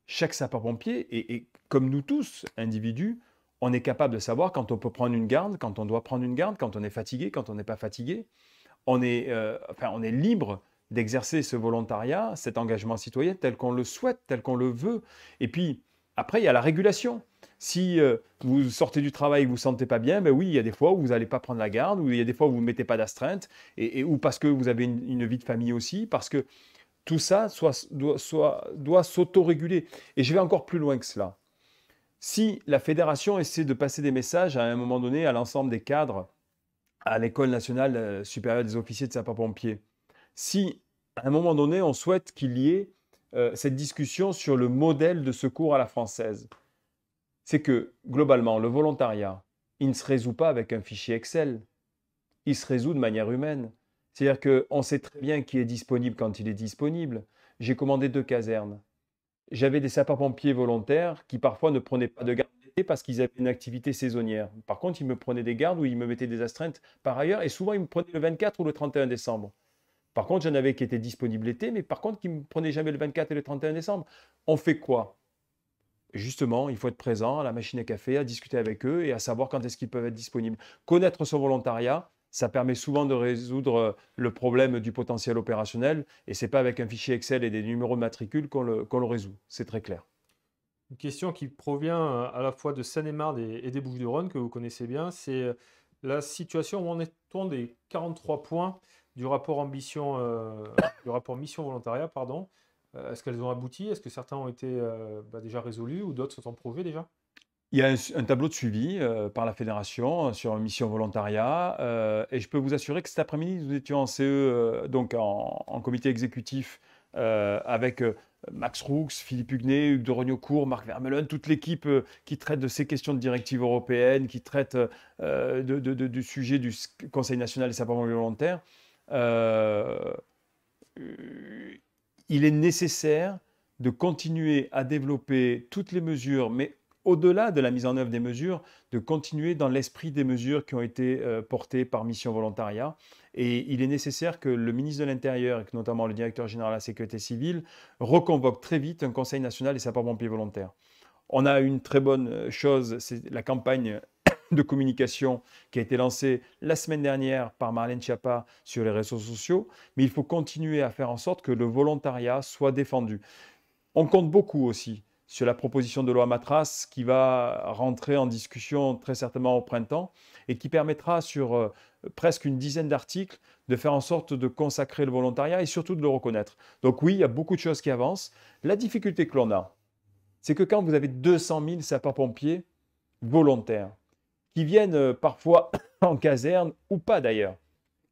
chaque sapeur-pompier, et, comme nous tous, individus, on est capable de savoir quand on peut prendre une garde, quand on doit prendre une garde, quand on est fatigué, quand on n'est pas fatigué on est, euh, on est libre d'exercer ce volontariat, cet engagement citoyen tel qu'on le souhaite, tel qu'on le veut. Et puis, après, il y a la régulation. Si euh, vous sortez du travail et vous ne vous sentez pas bien, ben oui, il y a des fois où vous n'allez pas prendre la garde, ou il y a des fois où vous ne mettez pas d'astreinte, ou parce que vous avez une, vie de famille aussi, parce que tout ça doit s'autoréguler. Et je vais encore plus loin que cela. Si la fédération essaie de passer des messages à un moment donné à l'ensemble des cadres à l'École nationale euh, supérieure des officiers de sapeurs-pompiers. Si, à un moment donné, on souhaite qu'il y ait euh, cette discussion sur le modèle de secours à la française, c'est que, globalement, le volontariat, il ne se résout pas avec un fichier Excel. Il se résout de manière humaine. C'est-à-dire qu'on sait très bien qui est disponible quand il est disponible. J'ai commandé deux casernes. J'avais des sapeurs-pompiers volontaires qui parfois ne prenaient pas de garde parce qu'ils avaient une activité saisonnière. Par contre, ils me prenaient des gardes ou ils me mettaient des astreintes par ailleurs. Et souvent, ils me prenaient le 24 ou le 31 décembre. Par contre, j'en avais qui étaient disponibles l'été, mais par contre, ils ne me prenaient jamais le 24 et le 31 décembre. On fait quoi Justement, il faut être présent à la machine à café, à discuter avec eux et à savoir quand est-ce qu'ils peuvent être disponibles. Connaître son volontariat, ça permet souvent de résoudre le problème du potentiel opérationnel et c'est pas avec un fichier Excel et des numéros de matricule qu'on le résout. C'est très clair une question qui provient euh, à la fois de seine et et des bouches de rhône que vous connaissez bien. C'est euh, la situation où en est-on des 43 points du rapport ambition, euh, rapport mission volontariat, pardon. Est-ce qu'elles ont abouti Est-ce que certains ont été bah, déjà résolus ou d'autres sont en projet déjà il y a un, tableau de suivi par la fédération sur mission volontariat et je peux vous assurer que cet après-midi nous étions en CE, donc en, comité exécutif avec Max Roux, Philippe Huguenet, Hugues de Rognocourt, Marc Vermeulen, toute l'équipe euh, qui traite de ces questions de directive européenne, qui traite euh, du sujet du Conseil national des sapeurs volontaires, euh, il est nécessaire de continuer à développer toutes les mesures, mais au-delà de la mise en œuvre des mesures, de continuer dans l'esprit des mesures qui ont été euh, portées par Mission Volontariat et il est nécessaire que le ministre de l'Intérieur et notamment le directeur général de la Sécurité civile reconvoque très vite un Conseil national des sapeurs-pompiers volontaires. On a une très bonne euh, chose, c'est la campagne *coughs* de communication qui a été lancée la semaine dernière par Marlène Schiappa sur les réseaux sociaux, mais il faut continuer à faire en sorte que le volontariat soit défendu. On compte beaucoup aussi sur la proposition de loi Matras qui va rentrer en discussion très certainement au printemps et qui permettra sur euh, presque une dizaine d'articles de faire en sorte de consacrer le volontariat et surtout de le reconnaître. Donc oui, il y a beaucoup de choses qui avancent. La difficulté que l'on a, c'est que quand vous avez 200 000 sapeurs-pompiers volontaires, qui viennent euh, parfois *coughs* en caserne ou pas d'ailleurs,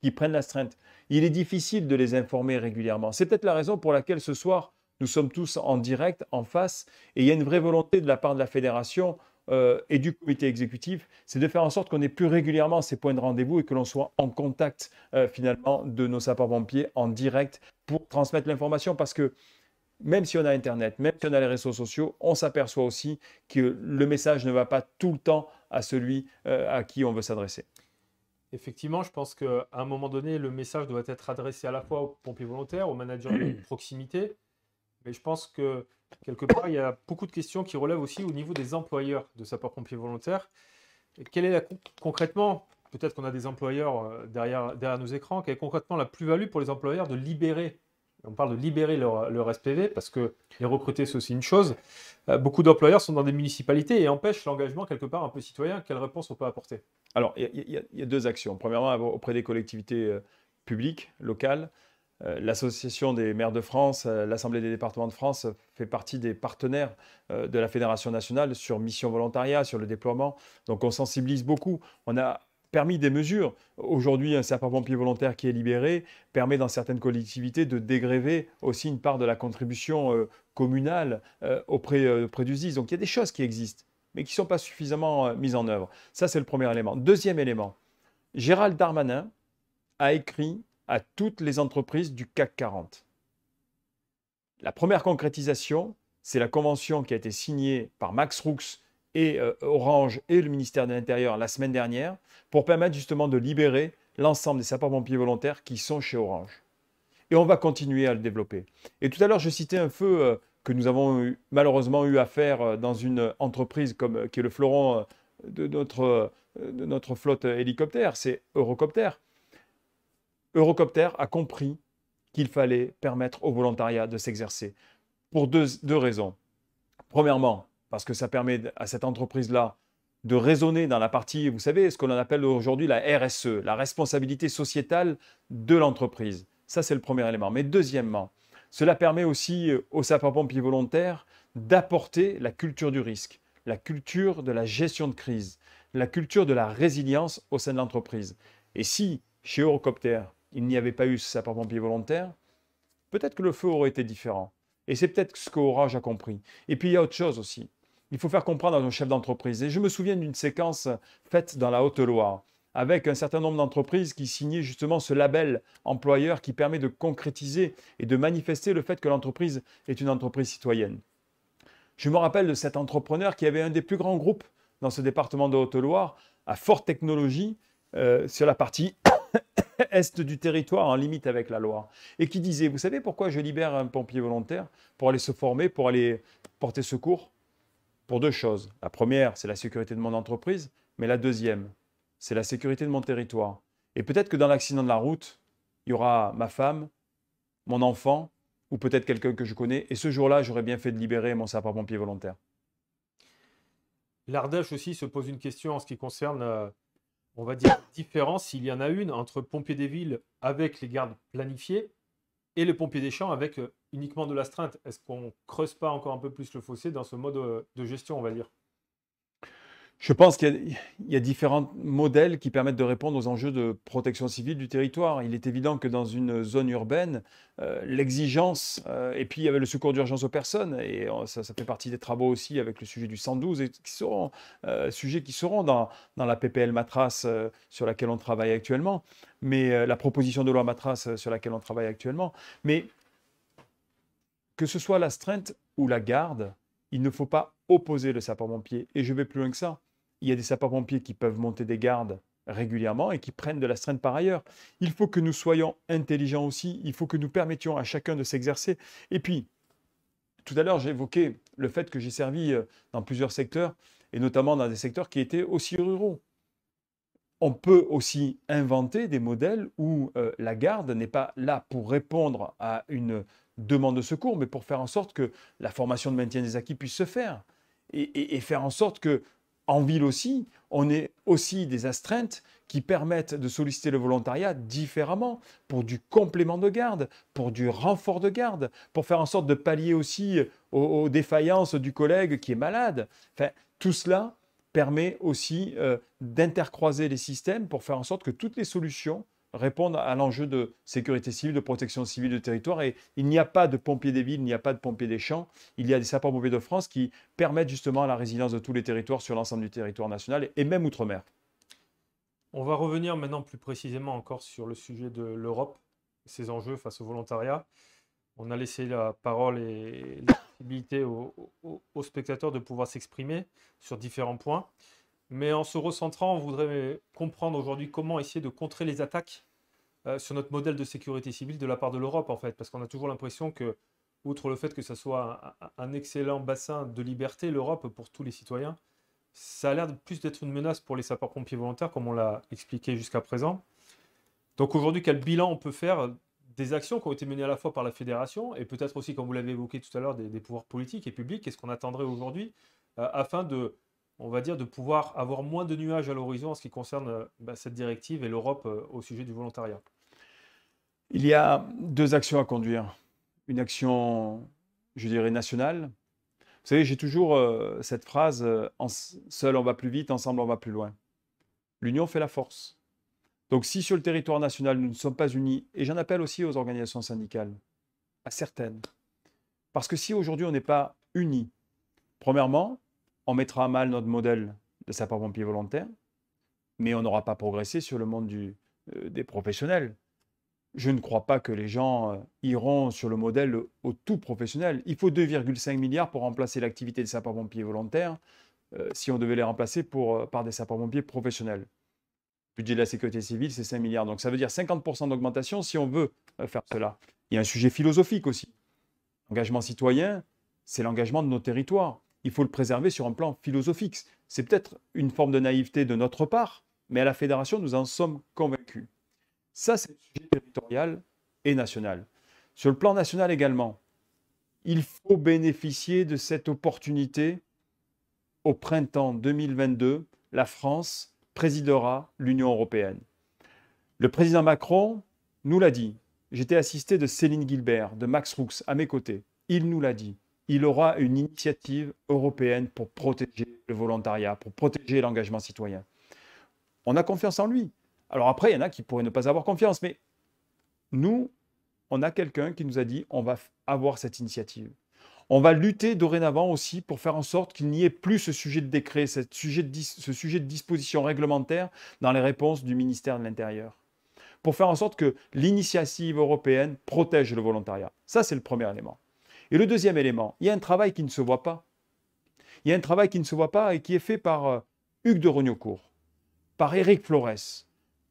qui prennent la l'astreinte, il est difficile de les informer régulièrement. C'est peut-être la raison pour laquelle ce soir, nous sommes tous en direct, en face, et il y a une vraie volonté de la part de la fédération euh, et du comité exécutif, c'est de faire en sorte qu'on ait plus régulièrement ces points de rendez-vous et que l'on soit en contact euh, finalement de nos sapeurs-pompiers en direct pour transmettre l'information parce que même si on a Internet, même si on a les réseaux sociaux, on s'aperçoit aussi que le message ne va pas tout le temps à celui euh, à qui on veut s'adresser. Effectivement, je pense qu'à un moment donné, le message doit être adressé à la fois aux pompiers volontaires, aux managers de *clears throat* proximité, mais je pense que quelque part, il y a beaucoup de questions qui relèvent aussi au niveau des employeurs de sapeurs-pompiers volontaires. Et quelle est la, concrètement, peut-être qu'on a des employeurs euh, derrière, derrière nos écrans, quelle est concrètement la plus-value pour les employeurs de libérer on parle de libérer leur, SPV parce que les recruter, c'est aussi une chose. Euh, beaucoup d'employeurs sont dans des municipalités et empêchent l'engagement quelque part un peu citoyen. Quelle réponse on peut apporter Alors, il y, a deux actions. Premièrement, auprès des collectivités euh, publiques, locales, euh, L'Association des maires de France, euh, l'Assemblée des départements de France fait partie des partenaires euh, de la Fédération nationale sur mission volontariat, sur le déploiement. Donc on sensibilise beaucoup. On a permis des mesures. Aujourd'hui, un serpent pompier volontaire qui est libéré permet dans certaines collectivités de dégréver aussi une part de la contribution communale auprès, du ZIS. Donc il y a des choses qui existent, mais qui ne sont pas suffisamment mises en œuvre. Ça, c'est le premier élément. Deuxième élément, Gérald Darmanin a écrit à toutes les entreprises du CAC 40. La première concrétisation, c'est la convention qui a été signée par Max Rooks et euh, Orange et le ministère de l'Intérieur la semaine dernière pour permettre justement de libérer l'ensemble des sapeurs-pompiers volontaires qui sont chez Orange. Et on va continuer à le développer. Et tout à l'heure, je citais un feu euh, que nous avons malheureusement eu à faire euh, dans une entreprise comme, qui est le fleuron de notre, de notre flotte hélicoptère, c'est Eurocopter. Eurocopter a compris qu'il fallait permettre au volontariat de s'exercer pour deux, deux, raisons. Premièrement, parce que ça permet à cette entreprise-là de raisonner dans la partie, vous savez, ce qu'on appelle aujourd'hui la RSE, la responsabilité sociétale de l'entreprise. Ça, c'est le premier élément. Mais deuxièmement, cela permet aussi aux sapeurs-pompiers volontaires d'apporter la culture du risque, la culture de la gestion de crise, la culture de la résilience au sein de l'entreprise. Et si, chez Eurocopter, il n'y avait pas eu ce sapeur-pompier volontaire, peut-être que le feu aurait été différent. Et c'est peut-être ce qu'Orage a compris. Et puis il y a autre chose aussi. Il faut faire comprendre à nos chefs d'entreprise. Et je me souviens d'une séquence faite dans la Haute-Loire avec un certain nombre d'entreprises qui signaient justement ce label employeur qui permet de concrétiser et de manifester le fait que l'entreprise est une entreprise citoyenne. Je me rappelle de cet entrepreneur qui avait un des plus grands groupes dans ce département de Haute-Loire à forte technologie euh, sur la partie *laughs* est du territoire en limite avec la loi. et qui disait, vous savez pourquoi je libère un pompier volontaire pour aller se former, pour aller porter secours Pour deux choses. La première, c'est la sécurité de mon entreprise, mais la deuxième, c'est la sécurité de mon territoire. Et peut-être que dans l'accident de la route, il y aura ma femme, mon enfant, ou peut-être quelqu'un que je connais, et ce jour-là, j'aurais bien fait de libérer mon sapeur-pompier volontaire. L'Ardèche aussi se pose une question en ce qui concerne euh, on va dire, différence, s'il y en a une, entre pompiers des villes avec les gardes planifiés et le pompier des champs avec euh, uniquement de l'astreinte Est-ce qu'on creuse pas encore un peu plus le fossé dans ce mode euh, de gestion, on va dire je pense qu'il y, a différents modèles qui permettent de répondre aux enjeux de protection civile du territoire. Il est évident que dans une zone urbaine, euh, l'exigence, euh, et puis il y avait le secours d'urgence aux personnes, et euh, ça, fait partie des travaux aussi avec le sujet du 112, et qui sujets qui seront dans, la PPL Matras sur laquelle on travaille actuellement, mais la proposition de loi Matras sur laquelle on travaille actuellement. Mais que ce soit la streinte ou la garde, il ne faut pas opposer le sapeur-pompier. Et je vais plus loin que ça il y a des sapeurs-pompiers qui peuvent monter des gardes régulièrement et qui prennent de la straine par ailleurs. Il faut que nous soyons intelligents aussi, il faut que nous permettions à chacun de s'exercer. Et puis, tout à l'heure, j'ai évoqué le fait que j'ai servi euh, dans plusieurs secteurs, et notamment dans des secteurs qui étaient aussi ruraux. On peut aussi inventer des modèles où euh, la garde n'est pas là pour répondre à une demande de secours, mais pour faire en sorte que la formation de maintien des acquis puisse se faire. et faire en sorte que en ville aussi, on est aussi des astreintes qui permettent de solliciter le volontariat différemment, pour du complément de garde, pour du renfort de garde, pour faire en sorte de pallier aussi aux, défaillances du collègue qui est malade. tout cela permet aussi euh, d'intercroiser les systèmes pour faire en sorte que toutes les solutions répondre à l'enjeu de sécurité civile, de protection civile de territoire. Et il n'y a pas de pompiers des villes, il n'y a pas de pompiers des champs. Il y a des sapeurs-pompiers de France qui permettent justement la résilience de tous les territoires sur l'ensemble du territoire national et même outre-mer. On va revenir maintenant plus précisément encore sur le sujet de l'Europe, ses enjeux face au volontariat. On a laissé la parole et la possibilité aux spectateurs de pouvoir s'exprimer sur différents points. Mais en se recentrant, on voudrait comprendre aujourd'hui comment essayer de contrer les attaques euh, sur notre modèle de sécurité civile de la part de l'Europe, en fait, parce qu'on a toujours l'impression que, outre le fait que ça soit un, excellent bassin de liberté, l'Europe, pour tous les citoyens, ça a l'air de plus d'être une menace pour les sapeurs-pompiers volontaires, comme on l'a expliqué jusqu'à présent. Donc aujourd'hui, quel bilan on peut faire des actions qui ont été menées à la fois par la fédération et peut-être aussi, comme vous l'avez évoqué tout à l'heure, des, pouvoirs politiques et publics Qu'est-ce qu'on attendrait aujourd'hui euh, afin de on va dire, de pouvoir avoir moins de nuages à l'horizon en ce qui concerne euh, bah, cette directive et l'Europe euh, au sujet du volontariat Il y a deux actions à conduire. Une action, je dirais, nationale. Vous savez, j'ai toujours euh, cette phrase, seul on va plus vite, ensemble on va plus loin. L'union fait la force. Donc si sur le territoire national nous ne sommes pas unis, et j'en appelle aussi aux organisations syndicales, à certaines, parce que si aujourd'hui on n'est pas unis, premièrement, on mettra à mal notre modèle de sapeurs-pompiers volontaires, mais on n'aura pas progressé sur le monde euh, des professionnels. Je ne crois pas que les gens euh, iront sur le modèle au tout professionnel. Il faut 2,5 milliards pour remplacer l'activité des sapeurs-pompiers volontaires euh, si on devait les remplacer par des sapeurs-pompiers professionnels. Le budget de la sécurité civile, c'est 5 milliards. Donc ça veut dire 50% d'augmentation si on veut faire cela. Il y a un sujet philosophique aussi. L'engagement citoyen, c'est l'engagement de nos territoires il faut le préserver sur un plan philosophique. C'est peut-être une forme de naïveté de notre part, mais à la Fédération, nous en sommes convaincus. Ça, c'est le sujet territorial et national. Sur le plan national également, il faut bénéficier de cette opportunité. Au printemps 2022, la France présidera l'Union européenne. Le président Macron nous l'a dit. J'étais assisté de Céline Gilbert, de Max Roux, à mes côtés. Il nous l'a dit il aura une initiative européenne pour protéger le volontariat, pour protéger l'engagement citoyen. On a confiance en lui. Alors après, il y en a qui pourraient ne pas avoir confiance, mais nous, on a quelqu'un qui nous a dit on va avoir cette initiative. On va lutter dorénavant aussi pour faire en sorte qu'il n'y ait plus ce sujet de décret, ce sujet de, ce sujet disposition réglementaire dans les réponses du ministère de l'Intérieur. Pour faire en sorte que l'initiative européenne protège le volontariat. Ça, c'est le premier élément. Et le deuxième élément, il y a un travail qui ne se voit pas. Il y a un travail qui ne se voit pas et qui est fait par euh, Hugues de Rognocourt, par Éric Flores,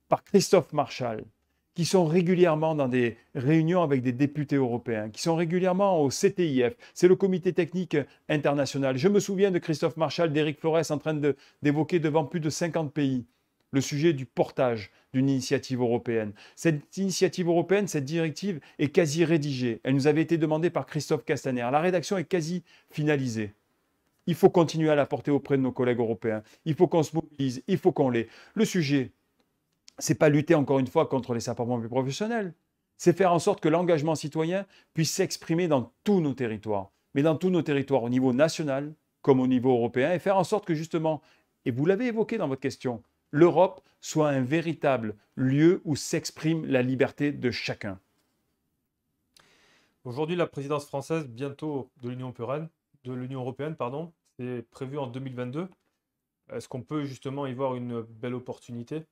par Christophe Marchal, qui sont régulièrement dans des réunions avec des députés européens, qui sont régulièrement au CTIF, c'est le comité technique international. Je me souviens de Christophe Marchal, d'Éric Flores en train d'évoquer devant plus de 50 pays le sujet du portage d'une initiative européenne. Cette initiative européenne, cette directive est quasi rédigée. Elle nous avait été demandée par Christophe Castaner. La rédaction est quasi finalisée. Il faut continuer à la porter auprès de nos collègues européens. Il faut qu'on se mobilise, il faut qu'on l'ait. Le sujet, c'est pas lutter encore une fois contre les sapeurs professionnels. C'est faire en sorte que l'engagement citoyen puisse s'exprimer dans tous nos territoires, mais dans tous nos territoires au niveau national comme au niveau européen, et faire en sorte que justement, et vous l'avez évoqué dans votre question, l'Europe soit un véritable lieu où s'exprime la liberté de chacun. Aujourd'hui, la présidence française, bientôt de l'Union européenne, de l'Union européenne, pardon, c'est prévu en 2022. Est-ce qu'on peut justement y voir une belle opportunité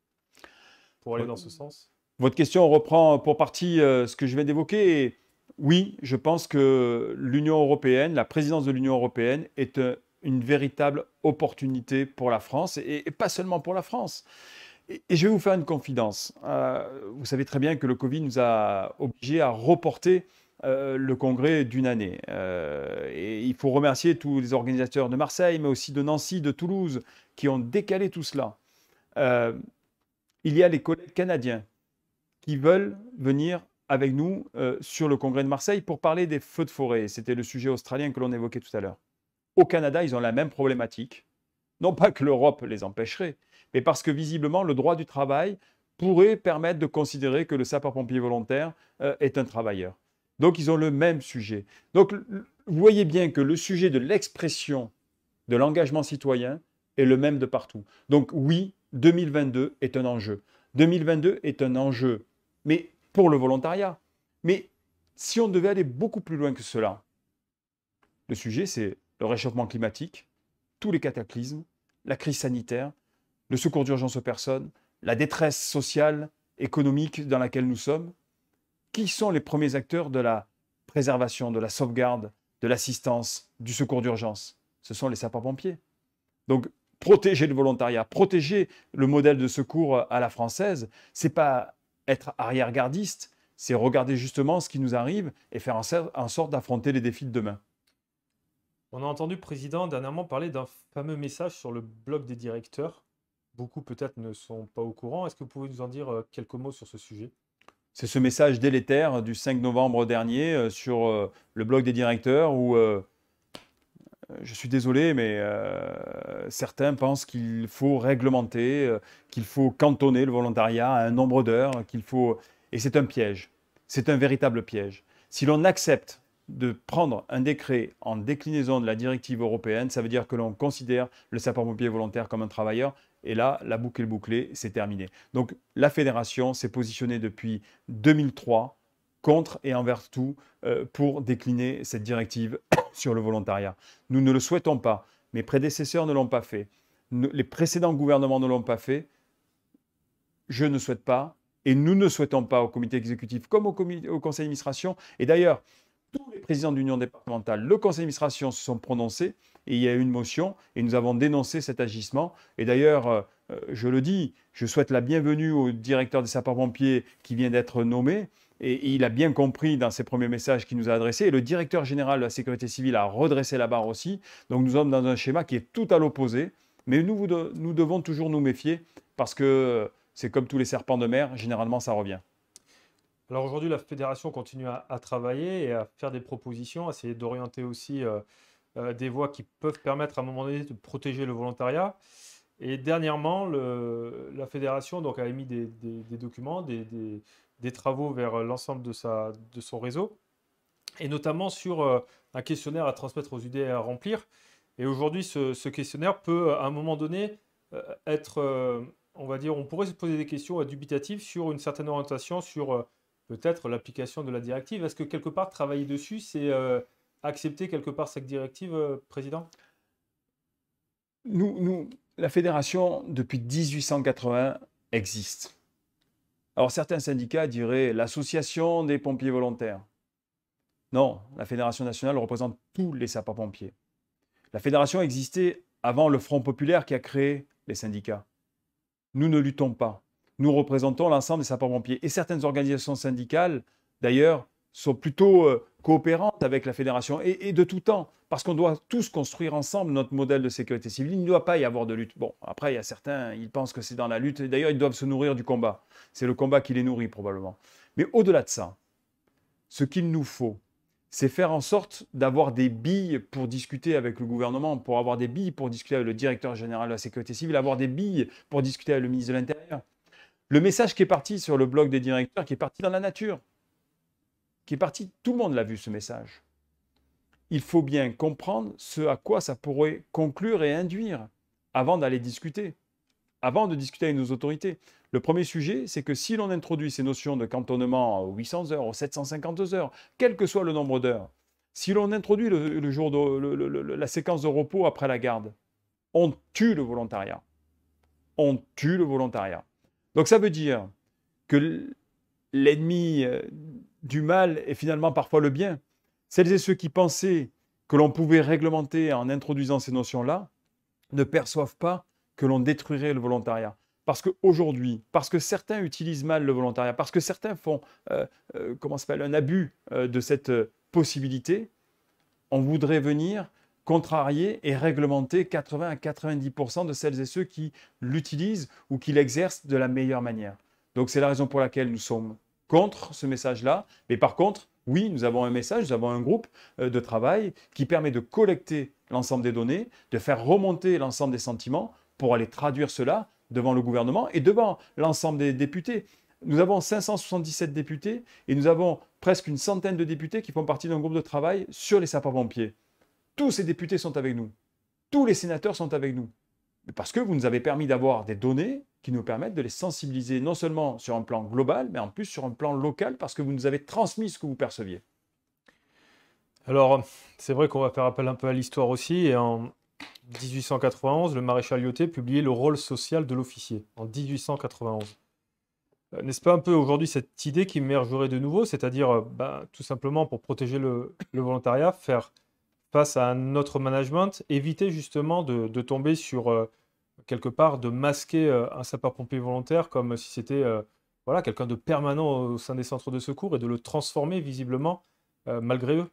pour aller dans ce sens Votre question reprend pour partie euh, ce que je viens d'évoquer. Oui, je pense que l'Union européenne, la présidence de l'Union européenne est un, euh, une véritable opportunité pour la France, et, pas seulement pour la France. Et, je vais vous faire une confidence. Euh, vous savez très bien que le Covid nous a obligés à reporter euh, le congrès d'une année. Euh, et il faut remercier tous les organisateurs de Marseille, mais aussi de Nancy, de Toulouse, qui ont décalé tout cela. il y a les collègues canadiens qui veulent venir avec nous sur le congrès de Marseille pour parler des feux de forêt. C'était le sujet australien que l'on évoquait tout à l'heure. Au Canada, ils ont la même problématique. Non pas que l'Europe les empêcherait, mais parce que visiblement, le droit du travail pourrait permettre de considérer que le sapeur-pompier volontaire euh, est un travailleur. Donc, ils ont le même sujet. Donc, vous voyez bien que le sujet de l'expression de l'engagement citoyen est le même de partout. Donc, oui, 2022 est un enjeu. 2022 est un enjeu, mais pour le volontariat. Mais si on devait aller beaucoup plus loin que cela, le sujet, c'est le réchauffement climatique, tous les cataclysmes, la crise sanitaire, le secours d'urgence aux personnes, la détresse sociale, économique dans laquelle nous sommes, qui sont les premiers acteurs de la préservation, de la sauvegarde, de l'assistance, du secours d'urgence Ce sont les sapeurs-pompiers. Donc, protéger le volontariat, protéger le modèle de secours à la française, c'est pas être arrière-gardiste, c'est regarder justement ce qui nous arrive et faire en sorte d'affronter les défis de demain. On a entendu le président dernièrement parler d'un fameux message sur le blog des directeurs. Beaucoup peut-être ne sont pas au courant. Est-ce que vous pouvez nous en dire euh, quelques mots sur ce sujet C'est ce message délétère du 5 novembre dernier euh, sur euh, le blog des directeurs où je suis désolé, mais certains pensent qu'il faut réglementer, qu'il faut cantonner le volontariat à un nombre d'heures, qu'il faut... Et c'est un piège. C'est un véritable piège. Si l'on accepte de prendre un décret en déclinaison de la directive européenne, ça veut dire que l'on considère le sapeur-pompier volontaire comme un travailleur. Et là, la boucle est bouclée, c'est terminé. Donc la fédération s'est positionnée depuis 2003 contre et envers tout euh, pour décliner cette directive *coughs* sur le volontariat. Nous ne le souhaitons pas. Mes prédécesseurs ne l'ont pas fait. les précédents gouvernements ne l'ont pas fait. Je ne souhaite pas. Et nous ne souhaitons pas au comité exécutif comme au conseil d'administration. Et d'ailleurs, tous les présidents d'union départementale, le conseil d'administration se sont prononcés et il y a eu une motion et nous avons dénoncé cet agissement. Et d'ailleurs, euh, euh, je le dis, je souhaite la bienvenue au directeur des sapeurs-pompiers qui vient d'être nommé. Et, il a bien compris dans ses premiers messages qu'il nous a adressés. Et le directeur général de la sécurité civile a redressé la barre aussi. Donc nous sommes dans un schéma qui est tout à l'opposé. Mais nous devons toujours nous méfier parce que c'est comme tous les serpents de mer, généralement ça revient. Alors aujourd'hui, la fédération continue à, travailler et à faire des propositions, à essayer d'orienter aussi euh, euh, des voies qui peuvent permettre à un moment donné de protéger le volontariat. Et dernièrement, la fédération donc, a émis des, documents, des, travaux vers l'ensemble de, sa, de son réseau, et notamment sur euh, un questionnaire à transmettre aux UD et à remplir. Et aujourd'hui, ce, ce, questionnaire peut, à un moment donné, être, on va dire, on pourrait se poser des questions dubitatives sur une certaine orientation, sur peut-être l'application de la directive. Est-ce que quelque part, travailler dessus, c'est euh, accepter quelque part cette directive, euh, Président nous, la fédération, depuis 1880, existe. Alors certains syndicats diraient l'association des pompiers volontaires. Non, la Fédération nationale représente tous les sapeurs-pompiers. La fédération existait avant le Front populaire qui a créé les syndicats. Nous ne luttons pas nous représentons l'ensemble des sapeurs-pompiers. Et certaines organisations syndicales, d'ailleurs, sont plutôt euh, coopérantes avec la fédération et, de tout temps, parce qu'on doit tous construire ensemble notre modèle de sécurité civile. Il ne doit pas y avoir de lutte. Bon, après, il y a certains, ils pensent que c'est dans la lutte, d'ailleurs, ils doivent se nourrir du combat. C'est le combat qui les nourrit probablement. Mais au-delà de ça, ce qu'il nous faut, c'est faire en sorte d'avoir des billes pour discuter avec le gouvernement, pour avoir des billes pour discuter avec le directeur général de la sécurité civile, avoir des billes pour discuter avec le ministre de l'Intérieur, le message qui est parti sur le blog des directeurs, qui est parti dans la nature, qui est parti, tout le monde l'a vu ce message. Il faut bien comprendre ce à quoi ça pourrait conclure et induire avant d'aller discuter, avant de discuter avec nos autorités. Le premier sujet, c'est que si l'on introduit ces notions de cantonnement aux 800 heures, aux 750 heures, quel que soit le nombre d'heures, si l'on introduit le, jour de, la séquence de repos après la garde, on tue le volontariat. On tue le volontariat. Donc ça veut dire que l'ennemi euh, du mal est finalement parfois le bien. Celles et ceux qui pensaient que l'on pouvait réglementer en introduisant ces notions-là ne perçoivent pas que l'on détruirait le volontariat. Parce qu'aujourd'hui, parce que certains utilisent mal le volontariat, parce que certains font euh, euh, un abus de cette possibilité, on voudrait venir contrarier et réglementer 80 à 90% de celles et ceux qui l'utilisent ou qui l'exercent de la meilleure manière. Donc c'est la raison pour laquelle nous sommes contre ce message-là. Mais par contre, oui, nous avons un message, nous avons un groupe euh, de travail qui permet de collecter l'ensemble des données, de faire remonter l'ensemble des sentiments pour aller traduire cela devant le gouvernement et devant l'ensemble des députés. Nous avons 577 députés et nous avons presque une centaine de députés qui font partie d'un groupe de travail sur les sapeurs-pompiers tous ces députés sont avec nous, tous les sénateurs sont avec nous. parce que vous nous avez permis d'avoir des données qui nous permettent de les sensibiliser, non seulement sur un plan global, mais en plus sur un plan local, parce que vous nous avez transmis ce que vous perceviez. Alors, c'est vrai qu'on va faire appel un peu à l'histoire aussi. Et en 1891, le maréchal Lyoté publiait Le rôle social de l'officier, en 1891. Euh, n'est-ce pas un peu aujourd'hui cette idée qui émergerait de nouveau, c'est-à-dire euh, ben, tout simplement pour protéger le, volontariat, faire face à un autre management, éviter justement de, tomber sur, euh, quelque part, de masquer euh, un sapeur-pompier volontaire comme si c'était euh, voilà, quelqu'un de permanent au sein des centres de secours et de le transformer visiblement malgré eux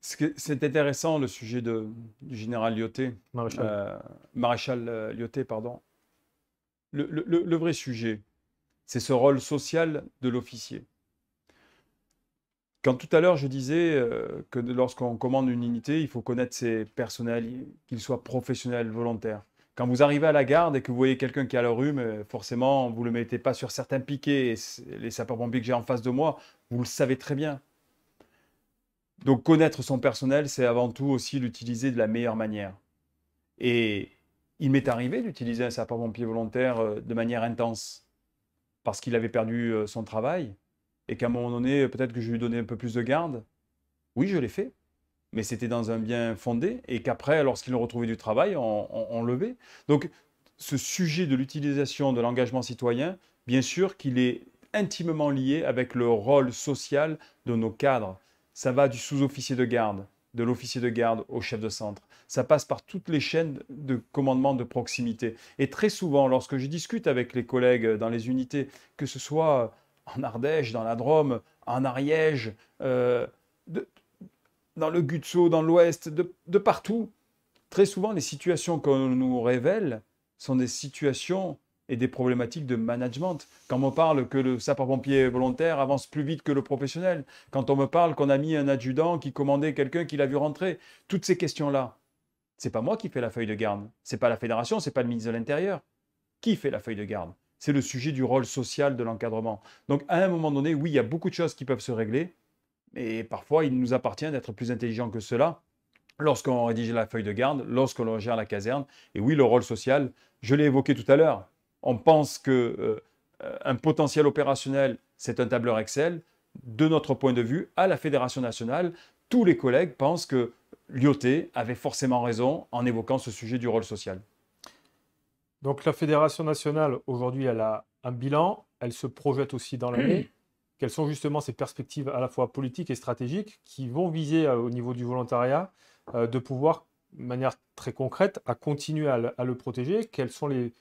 c'est intéressant le sujet de, du général Lyoté, maréchal, Lyoté, pardon. le vrai sujet, c'est ce rôle social de l'officier. Quand tout à l'heure je disais euh, que lorsqu'on commande une unité, il faut connaître ses personnels, qu'ils soient professionnels, volontaires. Quand vous arrivez à la garde et que vous voyez quelqu'un qui a le rhume, euh, forcément, vous ne le mettez pas sur certains piquets. les sapeurs-pompiers que j'ai en face de moi, vous le savez très bien. Donc connaître son personnel, c'est avant tout aussi l'utiliser de la meilleure manière. Et il m'est arrivé d'utiliser un sapeur-pompier volontaire euh, de manière intense parce qu'il avait perdu son travail et qu'à un moment donné, peut-être que je lui donnais un peu plus de garde. Oui, je l'ai fait, mais c'était dans un bien fondé, et qu'après, lorsqu'ils ont retrouvé du travail, on, on levait. Donc, ce sujet de l'utilisation de l'engagement citoyen, bien sûr qu'il est intimement lié avec le rôle social de nos cadres. Ça va du sous-officier de garde, de l'officier de garde au chef de centre. Ça passe par toutes les chaînes de commandement de proximité. Et très souvent, lorsque je discute avec les collègues dans les unités, que ce soit en Ardèche, dans la Drôme, en Ariège, euh, dans le Gutso, dans l'Ouest, de, partout. Très souvent, les situations qu'on nous révèle sont des situations et des problématiques de management. Quand on me parle que le sapeur-pompier volontaire avance plus vite que le professionnel, quand on me parle qu'on a mis un adjudant qui commandait quelqu'un qu'il a vu rentrer, toutes ces questions-là, c'est pas moi qui fais la feuille de garde, c'est pas la fédération, c'est pas le ministre de l'Intérieur. Qui fait la feuille de garde c'est le sujet du rôle social de l'encadrement. Donc à un moment donné, oui, il y a beaucoup de choses qui peuvent se régler, mais parfois il nous appartient d'être plus intelligent que cela lorsqu'on rédige la feuille de garde, lorsqu'on gère la caserne. Et oui, le rôle social, je l'ai évoqué tout à l'heure. On pense que euh, euh, un potentiel opérationnel, c'est un tableur Excel. De notre point de vue, à la Fédération nationale, tous les collègues pensent que l'IOT avait forcément raison en évoquant ce sujet du rôle social. Donc la Fédération nationale, aujourd'hui, elle a un bilan, elle se projette aussi dans l'année. *clears throat* Quelles sont justement ces perspectives à la fois politiques et stratégiques qui vont viser euh, au niveau du volontariat euh, de pouvoir, de manière très concrète, à continuer à, le protéger Quels sont les,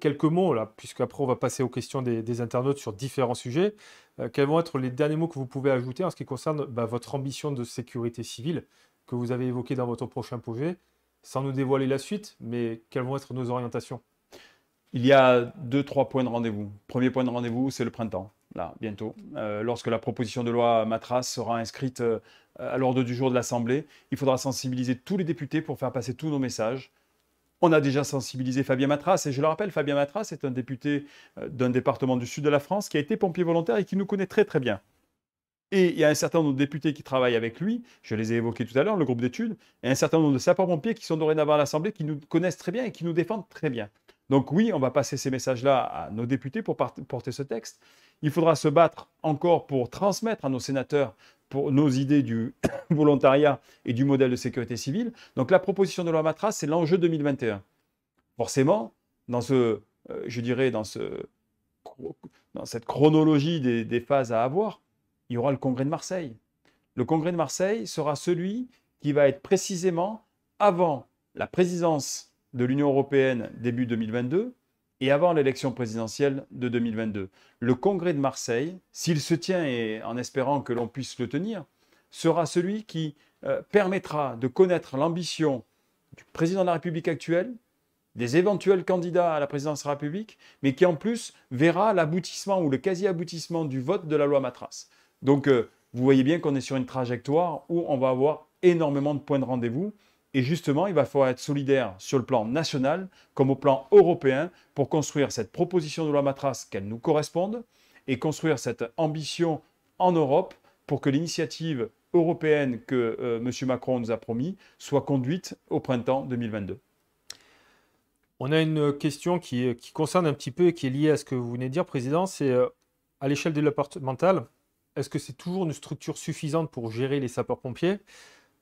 quelques mots, là, puisqu'après on va passer aux questions des, internautes sur différents sujets, euh, quels vont être les derniers mots que vous pouvez ajouter en ce qui concerne bah, votre ambition de sécurité civile que vous avez évoquée dans votre prochain projet, sans nous dévoiler la suite, mais quelles vont être nos orientations il y a deux, trois points de rendez-vous. Premier point de rendez-vous, c'est le printemps, là, bientôt, euh, lorsque la proposition de loi Matras sera inscrite euh, à l'ordre du jour de l'Assemblée. Il faudra sensibiliser tous les députés pour faire passer tous nos messages. On a déjà sensibilisé Fabien Matras, et je le rappelle, Fabien Matras est un député euh, d'un département du sud de la France qui a été pompier volontaire et qui nous connaît très très bien. Et il y a un certain nombre de députés qui travaillent avec lui, je les ai évoqués tout à l'heure, le groupe d'études, et un certain nombre de sapeurs-pompiers qui sont dorénavant à l'Assemblée, qui nous connaissent très bien et qui nous défendent très bien. Donc oui, on va passer ces messages-là à nos députés pour porter ce texte. Il faudra se battre encore pour transmettre à nos sénateurs pour nos idées du *coughs* volontariat et du modèle de sécurité civile. Donc la proposition de loi Matras, c'est l'enjeu 2021. Forcément, dans ce, euh, je dirais, dans, ce, dans cette chronologie des, des phases à avoir, il y aura le congrès de Marseille. Le congrès de Marseille sera celui qui va être précisément avant la présidence de l'Union européenne début 2022 et avant l'élection présidentielle de 2022. Le congrès de Marseille, s'il se tient et en espérant que l'on puisse le tenir, sera celui qui euh, permettra de connaître l'ambition du président de la République actuelle, des éventuels candidats à la présidence de la République, mais qui en plus verra l'aboutissement ou le quasi-aboutissement du vote de la loi Matras. Donc euh, vous voyez bien qu'on est sur une trajectoire où on va avoir énormément de points de rendez-vous. Et justement, il va falloir être solidaire sur le plan national comme au plan européen pour construire cette proposition de loi Matras qu'elle nous corresponde et construire cette ambition en Europe pour que l'initiative européenne que euh, M. Macron nous a promis soit conduite au printemps 2022. On a une question euh, qui, concerne un petit peu et qui est liée à ce que vous venez de dire, Président. C'est euh, à l'échelle départementale, est-ce que c'est toujours une structure suffisante pour gérer les sapeurs-pompiers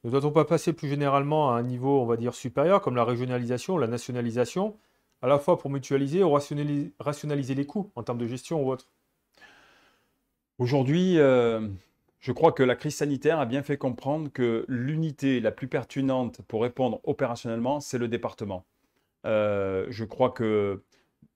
ne doit-on pas passer plus généralement à un niveau, on va dire, supérieur, comme la régionalisation, la nationalisation, à la fois pour mutualiser ou rationaliser, les coûts en termes de gestion ou autre Aujourd'hui, euh, je crois que la crise sanitaire a bien fait comprendre que l'unité la plus pertinente pour répondre opérationnellement, c'est le département. Euh, je crois que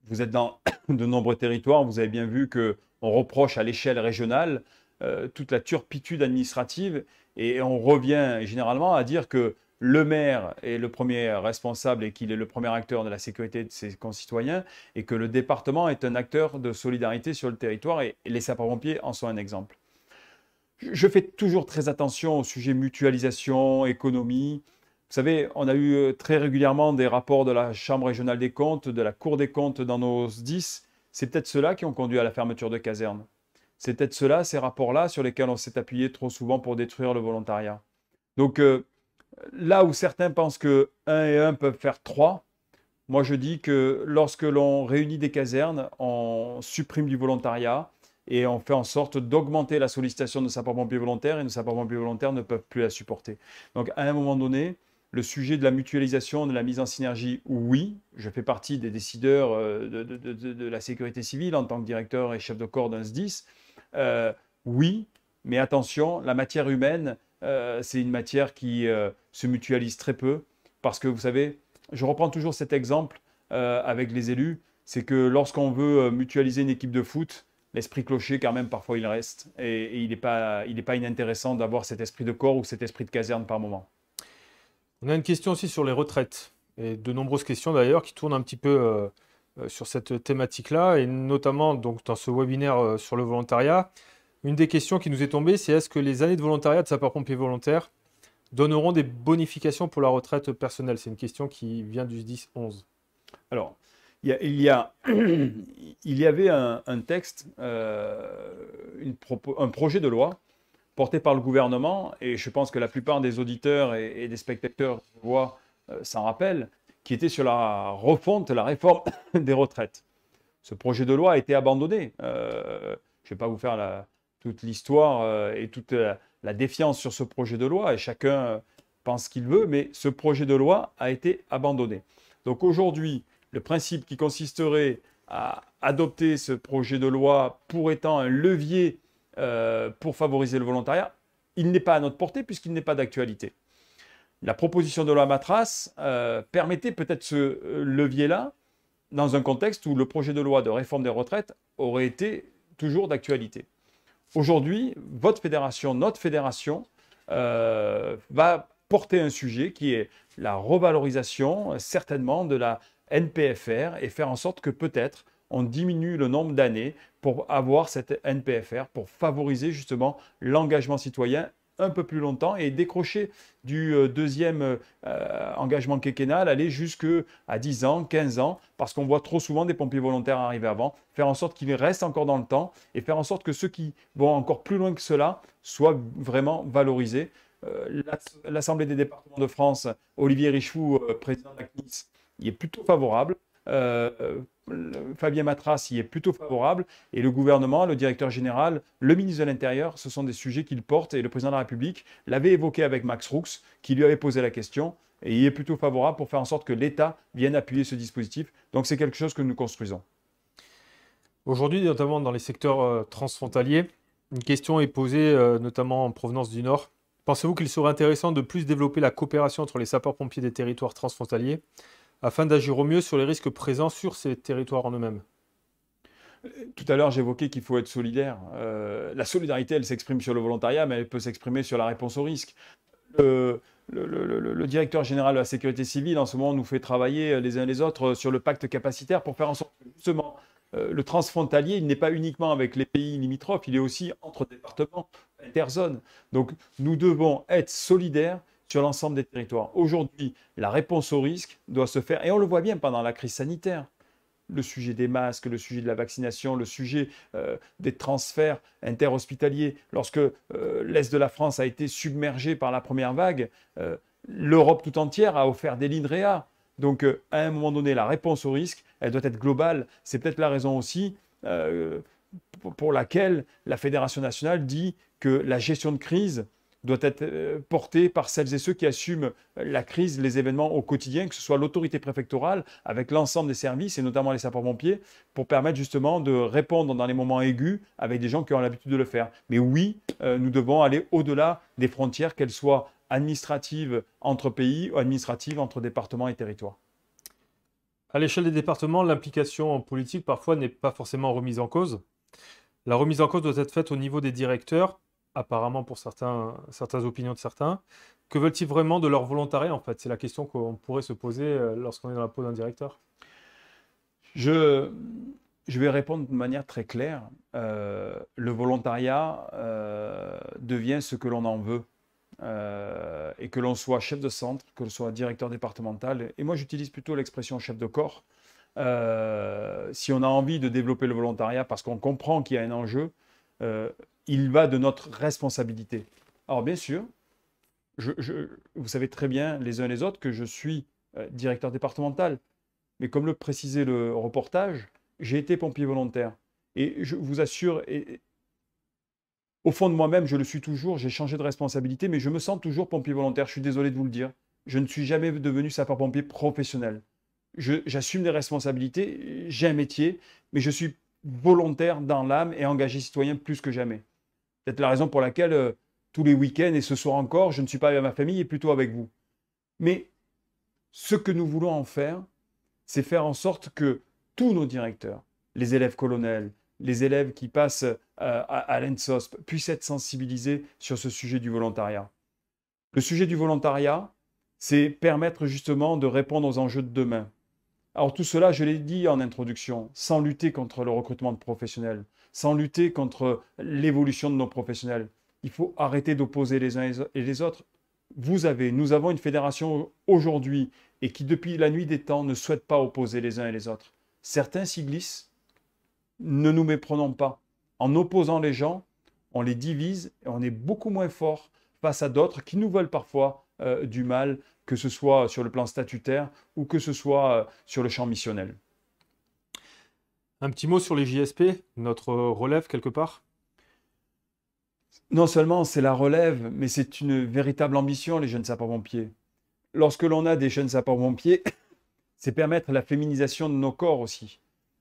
vous êtes dans *coughs* de nombreux territoires, vous avez bien vu qu'on reproche à l'échelle régionale euh, toute la turpitude administrative. Et on revient généralement à dire que le maire est le premier responsable et qu'il est le premier acteur de la sécurité de ses concitoyens et que le département est un acteur de solidarité sur le territoire et les sapeurs-pompiers en sont un exemple. Je fais toujours très attention au sujet mutualisation, économie. Vous savez, on a eu euh, très régulièrement des rapports de la Chambre régionale des comptes, de la Cour des comptes dans nos 10. C'est peut-être ceux qui ont conduit à la fermeture de casernes. C'était de être cela, ces rapports-là, sur lesquels on s'est appuyé trop souvent pour détruire le volontariat. Donc euh, là où certains pensent que 1 et 1 peuvent faire 3, moi je dis que lorsque l'on réunit des casernes, on supprime du volontariat et on fait en sorte d'augmenter la sollicitation de sapeurs-pompiers volontaires et nos sapeurs-pompiers volontaires ne peuvent plus la supporter. Donc à un moment donné, le sujet de la mutualisation, de la mise en synergie, oui, je fais partie des décideurs euh, de, de la sécurité civile en tant que directeur et chef de corps d'un SDIS. Euh, oui, mais attention, la matière humaine, euh, c'est une matière qui euh, se mutualise très peu, parce que vous savez, je reprends toujours cet exemple avec les élus, c'est que lorsqu'on veut mutualiser une équipe de foot, l'esprit clocher, quand même, parfois il reste, et, il n'est pas, pas inintéressant d'avoir cet esprit de corps ou cet esprit de caserne par moment. On a une question aussi sur les retraites, et de nombreuses questions d'ailleurs qui tournent un petit peu euh, sur cette thématique-là, et notamment donc, dans ce webinaire euh, sur le volontariat. Une des questions qui nous est tombée, c'est est-ce que les années de volontariat de sapeurs-pompiers volontaires donneront des bonifications pour la retraite personnelle C'est une question qui vient du 10-11. Alors, *clears throat* il y, avait un, texte, euh, un projet de loi porté par le gouvernement, et je pense que la plupart des auditeurs et, des spectateurs voient s'en rappellent, qui était sur la refonte, la réforme *coughs* des retraites. Ce projet de loi a été abandonné. Euh, je ne vais pas vous faire la, toute l'histoire euh, et toute la, défiance sur ce projet de loi, et chacun pense qu'il veut, mais ce projet de loi a été abandonné. Donc aujourd'hui, le principe qui consisterait à adopter ce projet de loi pour étant un levier euh, pour favoriser le volontariat, il n'est pas à notre portée puisqu'il n'est pas d'actualité la proposition de loi Matras euh, permettait peut-être ce euh, levier-là dans un contexte où le projet de loi de réforme des retraites aurait été toujours d'actualité. Aujourd'hui, votre fédération, notre fédération, euh, va porter un sujet qui est la revalorisation certainement de la NPFR et faire en sorte que peut-être on diminue le nombre d'années pour avoir cette NPFR, pour favoriser justement l'engagement citoyen un peu plus longtemps et décrocher du euh, deuxième euh, engagement quinquennal, aller jusqu'à à 10 ans, 15 ans, parce qu'on voit trop souvent des pompiers volontaires arriver avant, faire en sorte qu'ils restent encore dans le temps et faire en sorte que ceux qui vont encore plus loin que cela soient vraiment valorisés. Euh, L'Assemblée des départements de France, Olivier Richou président de la CNIS, y est plutôt favorable. Euh, euh, Fabien Matras y est plutôt favorable et le gouvernement, le directeur général, le ministre de l'Intérieur, ce sont des sujets qu'il porte et le président de la République l'avait évoqué avec Max Rooks qui lui avait posé la question et il est plutôt favorable pour faire en sorte que l'État vienne appuyer ce dispositif. Donc c'est quelque chose que nous construisons. Aujourd'hui, notamment dans les secteurs euh, transfrontaliers, une question est posée, notamment en provenance du Nord. Pensez-vous qu'il serait intéressant de plus développer la coopération entre les sapeurs-pompiers des territoires transfrontaliers afin d'agir au mieux sur les risques présents sur ces territoires en eux-mêmes. Tout à l'heure, j'évoquais qu'il faut être solidaire. Euh, la solidarité, elle s'exprime sur le volontariat, mais elle peut s'exprimer sur la réponse aux risques. Le, directeur général de la sécurité civile, en ce moment, nous fait travailler euh, les uns les autres euh, sur le pacte capacitaire pour faire en sorte que, justement, le transfrontalier, il n'est pas uniquement avec les pays limitrophes, il est aussi entre départements, interzones. Donc, nous devons être solidaires sur l'ensemble des territoires. Aujourd'hui, la réponse au risque doit se faire, et on le voit bien pendant la crise sanitaire, le sujet des masques, le sujet de la vaccination, le sujet euh, des transferts interhospitaliers. Lorsque euh, l'Est de la France a été submergé par la première vague, euh, l'Europe tout entière a offert des lignes réa. Donc à un moment donné, la réponse au risque, elle doit être globale. C'est peut-être la raison aussi pour laquelle la Fédération nationale dit que la gestion de crise doit être euh, portée par celles et ceux qui assument euh, la crise, les événements au quotidien, que ce soit l'autorité préfectorale, avec l'ensemble des services, et notamment les sapeurs-pompiers, pour permettre justement de répondre dans les moments aigus avec des gens qui ont l'habitude de le faire. Mais oui, euh, nous devons aller au-delà des frontières, qu'elles soient administratives entre pays ou administratives entre départements et territoires. À l'échelle des départements, l'implication politique parfois n'est pas forcément remise en cause. La remise en cause doit être faite au niveau des directeurs apparemment pour certaines opinions de certains. Que veulent-ils vraiment de leur volontariat en fait C'est la question qu'on pourrait se poser euh, lorsqu'on est dans la peau d'un directeur. Je, vais répondre de manière très claire. Euh, le volontariat euh, devient ce que l'on en veut. et que l'on soit chef de centre, que l'on soit directeur départemental. Et moi, j'utilise plutôt l'expression chef de corps. si on a envie de développer le volontariat parce qu'on comprend qu'il y a un enjeu, il va de notre responsabilité. Alors bien sûr, je, vous savez très bien les uns les autres que je suis euh, directeur départemental, mais comme le précisait le reportage, j'ai été pompier volontaire. Et je vous assure, au fond de moi-même, je le suis toujours, j'ai changé de responsabilité, mais je me sens toujours pompier volontaire, je suis désolé de vous le dire. Je ne suis jamais devenu sapeur-pompier professionnel. J'assume des responsabilités, j'ai un métier, mais je suis volontaire dans l'âme et engagé citoyen plus que jamais. Peut-être la raison pour laquelle euh, tous les week-ends et ce soir encore, je ne suis pas avec ma famille et plutôt avec vous. Mais ce que nous voulons en faire, c'est faire en sorte que tous nos directeurs, les élèves colonels, les élèves qui passent euh, à, à l'ENSOSP puissent être sensibilisés sur ce sujet du volontariat. Le sujet du volontariat, c'est permettre justement de répondre aux enjeux de demain. Alors tout cela, je l'ai dit en introduction, sans lutter contre le recrutement de professionnels, sans lutter contre l'évolution de nos professionnels. Il faut arrêter d'opposer les uns et les autres. Vous avez, nous avons une fédération aujourd'hui et qui, depuis la nuit des temps, ne souhaite pas opposer les uns et les autres. Certains s'y glissent. Ne nous méprenons pas. En opposant les gens, on les divise et on est beaucoup moins fort face à d'autres qui nous veulent parfois euh, du mal, que ce soit sur le plan statutaire ou que ce soit euh, sur le champ missionnel. Un petit mot sur les JSP, notre euh, relève quelque part Non seulement c'est la relève, mais c'est une véritable ambition, les jeunes sapeurs-pompiers. Lorsque l'on a des jeunes sapeurs-pompiers, *coughs* c'est permettre la féminisation de nos corps aussi.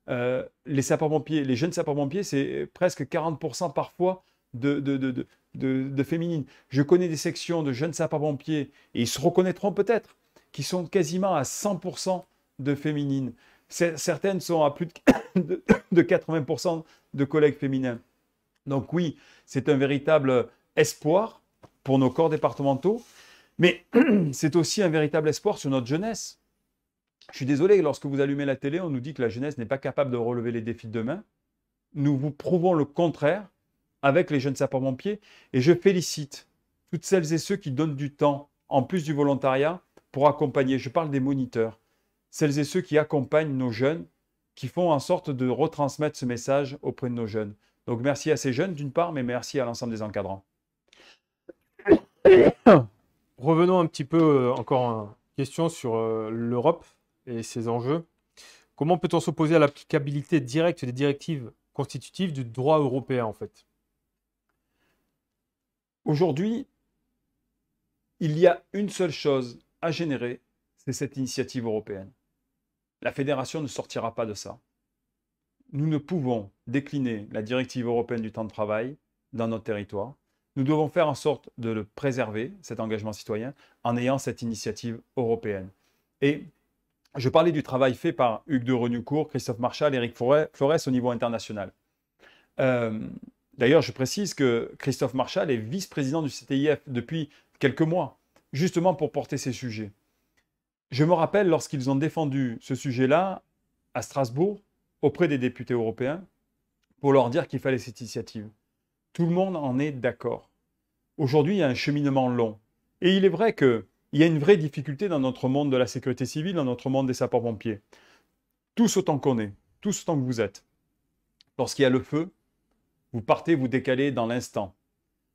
Euh, les sapeurs-pompiers, les jeunes sapeurs-pompiers, c'est presque 40% parfois de, de, de, de féminines. Je connais des sections de jeunes sapeurs-pompiers, et ils se reconnaîtront peut-être, qui sont quasiment à 100% de féminines. Certaines sont à plus de, 80% *coughs* de collègues féminins. Donc oui, c'est un véritable espoir pour nos corps départementaux, mais *coughs* c'est aussi un véritable espoir sur notre jeunesse. Je suis désolé, lorsque vous allumez la télé, on nous dit que la jeunesse n'est pas capable de relever les défis de demain. Nous vous prouvons le contraire avec les jeunes sapeurs-pompiers et je félicite toutes celles et ceux qui donnent du temps, en plus du volontariat, pour accompagner. Je parle des moniteurs celles et ceux qui accompagnent nos jeunes, qui font en sorte de retransmettre ce message auprès de nos jeunes. Donc merci à ces jeunes d'une part, mais merci à l'ensemble des encadrants. *coughs* Revenons un petit peu euh, encore une question sur euh, l'Europe et ses enjeux. Comment peut-on s'opposer à l'applicabilité directe des directives constitutives du droit européen en fait Aujourd'hui, il y a une seule chose à générer, c'est cette initiative européenne. La fédération ne sortira pas de ça. Nous ne pouvons décliner la directive européenne du temps de travail dans notre territoire. Nous devons faire en sorte de le préserver, cet engagement citoyen, en ayant cette initiative européenne. Et je parlais du travail fait par Hugues de Renoucourt, Christophe Marchal, Éric Flores au niveau international. Euh, d'ailleurs, je précise que Christophe Marchal est vice-président du CTIF depuis quelques mois, justement pour porter ces sujets. Je me rappelle lorsqu'ils ont défendu ce sujet-là à Strasbourg auprès des députés européens pour leur dire qu'il fallait cette initiative. Tout le monde en est d'accord. Aujourd'hui, il y a un cheminement long. Et il est vrai qu'il y a une vraie difficulté dans notre monde de la sécurité civile, dans notre monde des sapeurs-pompiers. Tous autant qu'on est, tous autant que vous êtes. Lorsqu'il y a le feu, vous partez, vous décalez dans l'instant.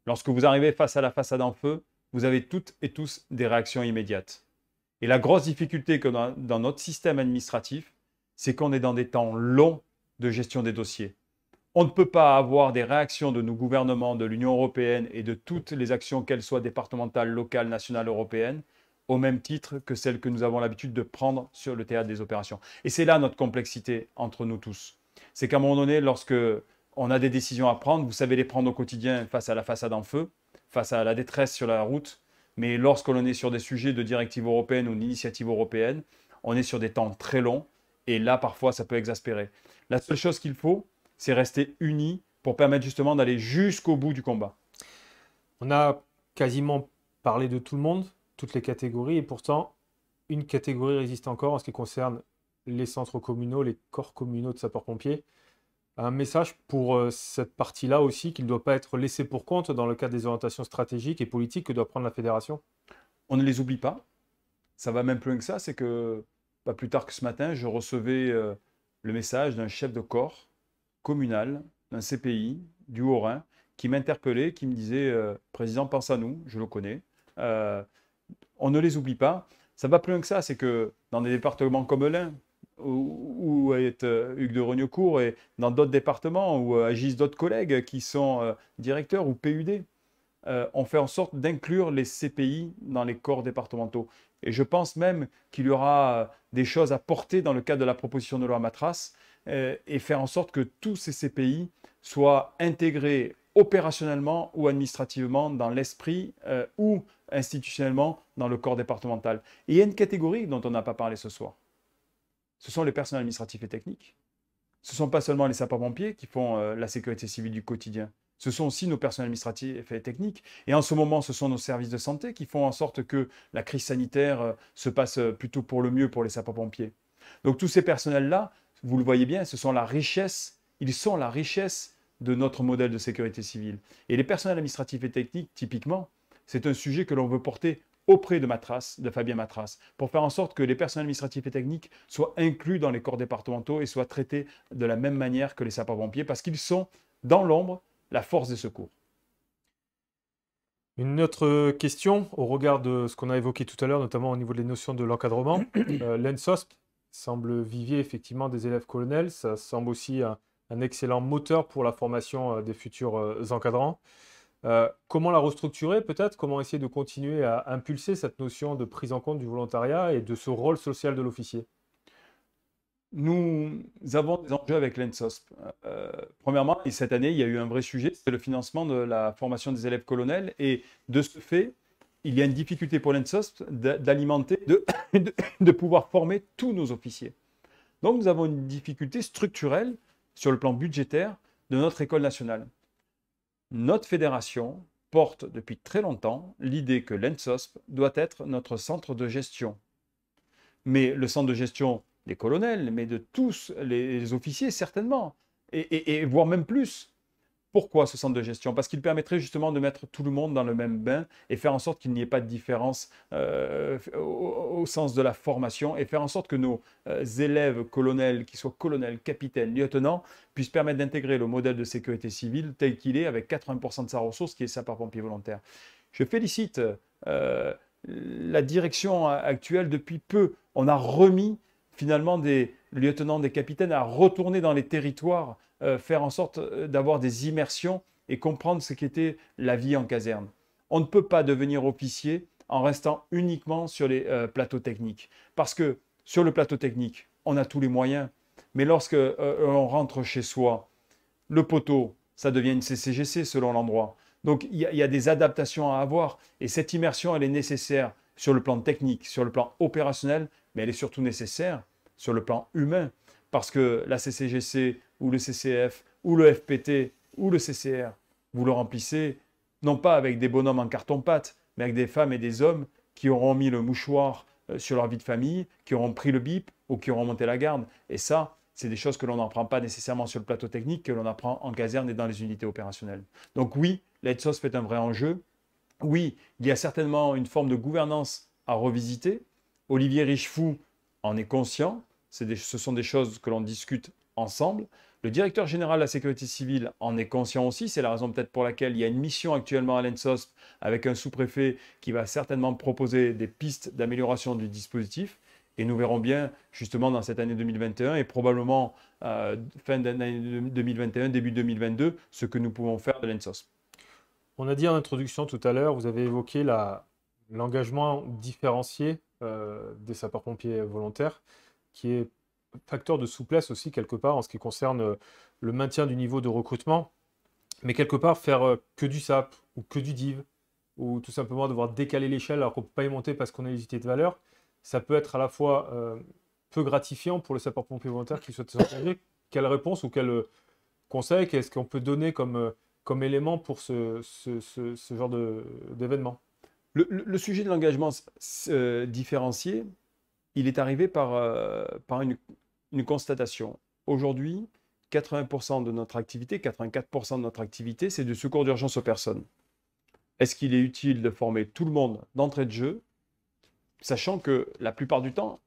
Lorsque vous arrivez face à la façade en feu, vous avez toutes et tous des réactions immédiates. Et la grosse difficulté que dans, notre système administratif, c'est qu'on est dans des temps longs de gestion des dossiers. On ne peut pas avoir des réactions de nos gouvernements, de l'Union européenne et de toutes les actions, qu'elles soient départementales, locales, nationales, européennes, au même titre que celles que nous avons l'habitude de prendre sur le théâtre des opérations. Et c'est là notre complexité entre nous tous. C'est qu'à un moment donné, lorsque on a des décisions à prendre, vous savez les prendre au quotidien face à la façade en feu, face à la détresse sur la route, mais lorsqu'on est sur des sujets de directive européenne ou d'initiative européenne, on est sur des temps très longs. Et là, parfois, ça peut exaspérer. La seule chose qu'il faut, c'est rester unis pour permettre justement d'aller jusqu'au bout du combat. On a quasiment parlé de tout le monde, toutes les catégories, et pourtant, une catégorie résiste encore en ce qui concerne les centres communaux, les corps communaux de sapeurs-pompiers un message pour euh, cette partie-là aussi, qu'il ne doit pas être laissé pour compte dans le cadre des orientations stratégiques et politiques que doit prendre la fédération On ne les oublie pas. Ça va même plus loin que ça, c'est que pas plus tard que ce matin, je recevais euh, le message d'un chef de corps communal, d'un CPI, du Haut-Rhin, qui m'interpellait, qui me disait euh, Président, pense à nous, je le connais. on ne les oublie pas. Ça va plus loin que ça, c'est que dans des départements comme l'Ain, où, est euh, Hugues de Rognecourt et dans d'autres départements où euh, agissent d'autres collègues qui sont euh, directeurs ou PUD. on fait en sorte d'inclure les CPI dans les corps départementaux. Et je pense même qu'il y aura des choses à porter dans le cadre de la proposition de loi Matras et faire en sorte que tous ces CPI soient intégrés opérationnellement ou administrativement dans l'esprit ou institutionnellement dans le corps départemental. Et il y a une catégorie dont on n'a pas parlé ce soir ce sont les personnels administratifs et techniques. Ce ne sont pas seulement les sapeurs-pompiers qui font euh, la sécurité civile du quotidien. Ce sont aussi nos personnels administratifs et techniques. Et en ce moment, ce sont nos services de santé qui font en sorte que la crise sanitaire euh, se passe euh, plutôt pour le mieux pour les sapeurs-pompiers. Donc tous ces personnels-là, vous le voyez bien, ce sont la richesse, ils sont la richesse de notre modèle de sécurité civile. Et les personnels administratifs et techniques, typiquement, c'est un sujet que l'on veut porter auprès de Matras, de Fabien Matras, pour faire en sorte que les personnels administratifs et techniques soient inclus dans les corps départementaux et soient traités de la même manière que les sapeurs-pompiers, parce qu'ils sont, dans l'ombre, la force des secours. Une autre question, au regard de ce qu'on a évoqué tout à l'heure, notamment au niveau des notions de l'encadrement, *clears throat* euh, L'ENSOS semble vivier effectivement des élèves colonels, ça semble aussi un, excellent moteur pour la formation euh, des futurs euh, encadrants. Euh, comment la restructurer peut-être Comment essayer de continuer à impulser cette notion de prise en compte du volontariat et de ce rôle social de l'officier Nous avons des enjeux avec l'ENSOSP. Euh, premièrement, et cette année, il y a eu un vrai sujet, c'est le financement de la formation des élèves colonels. Et de ce fait, il y a une difficulté pour l'ENSOSP d'alimenter, *coughs* de pouvoir former tous nos officiers. Donc nous avons une difficulté structurelle sur le plan budgétaire de notre école nationale notre fédération porte depuis très longtemps l'idée que l'ENSOSP doit être notre centre de gestion. Mais le centre de gestion des colonels, mais de tous les officiers certainement, et, et voire même plus. Pourquoi ce centre de gestion Parce qu'il permettrait justement de mettre tout le monde dans le même bain et faire en sorte qu'il n'y ait pas de différence euh, au, sens de la formation et faire en sorte que nos euh, élèves colonels, qu'ils soient colonels, capitaines, lieutenants, puissent permettre d'intégrer le modèle de sécurité civile tel qu'il est avec 80% de sa ressource qui est sapeur-pompier volontaire. Je félicite euh, la direction actuelle depuis peu. On a remis finalement des lieutenants, des capitaines à retourner dans les territoires euh, faire en sorte euh, d'avoir des immersions et comprendre ce qu'était la vie en caserne. On ne peut pas devenir officier en restant uniquement sur les euh, plateaux techniques. Parce que sur le plateau technique, on a tous les moyens. Mais lorsque on rentre chez soi, le poteau, ça devient une CCGC selon l'endroit. Donc il y, a des adaptations à avoir. Et cette immersion, elle est nécessaire sur le plan technique, sur le plan opérationnel, mais elle est surtout nécessaire sur le plan humain parce que la CCGC ou le CCF ou le FPT ou le CCR, vous le remplissez non pas avec des bonhommes en carton-pâte, mais avec des femmes et des hommes qui auront mis le mouchoir euh, sur leur vie de famille, qui auront pris le bip ou qui auront monté la garde. Et ça, c'est des choses que l'on n'apprend pas nécessairement sur le plateau technique, que l'on apprend en caserne et dans les unités opérationnelles. Donc oui, l'EDSOS fait un vrai enjeu. Oui, il y a certainement une forme de gouvernance à revisiter. Olivier Richefou en est conscient ce sont des choses que l'on discute ensemble. Le directeur général de la sécurité civile en est conscient aussi. C'est la raison peut-être pour laquelle il y a une mission actuellement à l'ENSOS avec un sous-préfet qui va certainement proposer des pistes d'amélioration du dispositif. Et nous verrons bien justement dans cette année 2021 et probablement euh, fin d'année 2021, début 2022, ce que nous pouvons faire de l'ENSOS. On a dit en introduction tout à l'heure, vous avez évoqué l'engagement différencié euh, des sapeurs-pompiers volontaires qui est facteur de souplesse aussi quelque part en ce qui concerne euh, le maintien du niveau de recrutement. Mais quelque part, faire euh, que du SAP ou que du div, ou tout simplement devoir décaler l'échelle alors qu'on ne peut pas y monter parce qu'on a hésité de valeur, ça peut être à la fois euh, peu gratifiant pour le sapeur-pompier volontaire qui souhaite s'engager. Quelle réponse ou quel conseil qu'est-ce qu'on peut donner comme, comme élément pour ce, ce, ce, genre d'événement le, sujet de l'engagement différencié, il est arrivé par, euh, par une, une constatation. Aujourd'hui, 80% de notre activité, 84% de notre activité, c'est du secours d'urgence aux personnes. Est-ce qu'il est utile de former tout le monde d'entrée de jeu, sachant que la plupart du temps,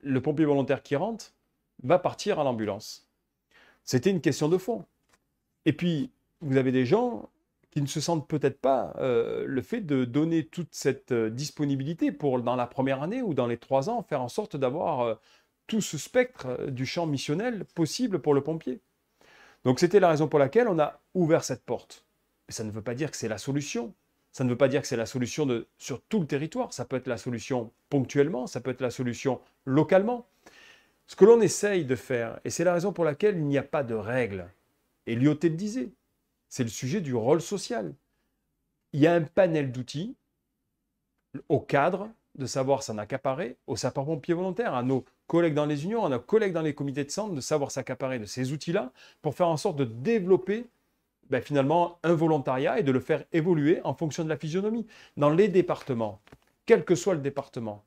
le pompier volontaire qui rentre va partir à l'ambulance C'était une question de fond. Et puis, vous avez des gens qui ne se sentent peut-être pas euh, le fait de donner toute cette euh, disponibilité pour, dans la première année ou dans les trois ans, faire en sorte d'avoir euh, tout ce spectre du champ missionnel possible pour le pompier. Donc c'était la raison pour laquelle on a ouvert cette porte. Mais ça ne veut pas dire que c'est la solution. Ça ne veut pas dire que c'est la solution sur tout le territoire. Ça peut être la solution ponctuellement, ça peut être la solution localement. Ce que l'on essaye de faire, et c'est la raison pour laquelle il n'y a pas de règles, et Lyoté le disait, c'est le sujet du rôle social. Il y a un panel d'outils au cadre de savoir s'en accaparer, aux sapeurs-pompiers volontaires, à nos collègues dans les unions, à nos collègues dans les comités de centre, de savoir s'accaparer de ces outils-là pour faire en sorte de développer ben, finalement un volontariat et de le faire évoluer en fonction de la physionomie. Dans les départements, quel que soit le département,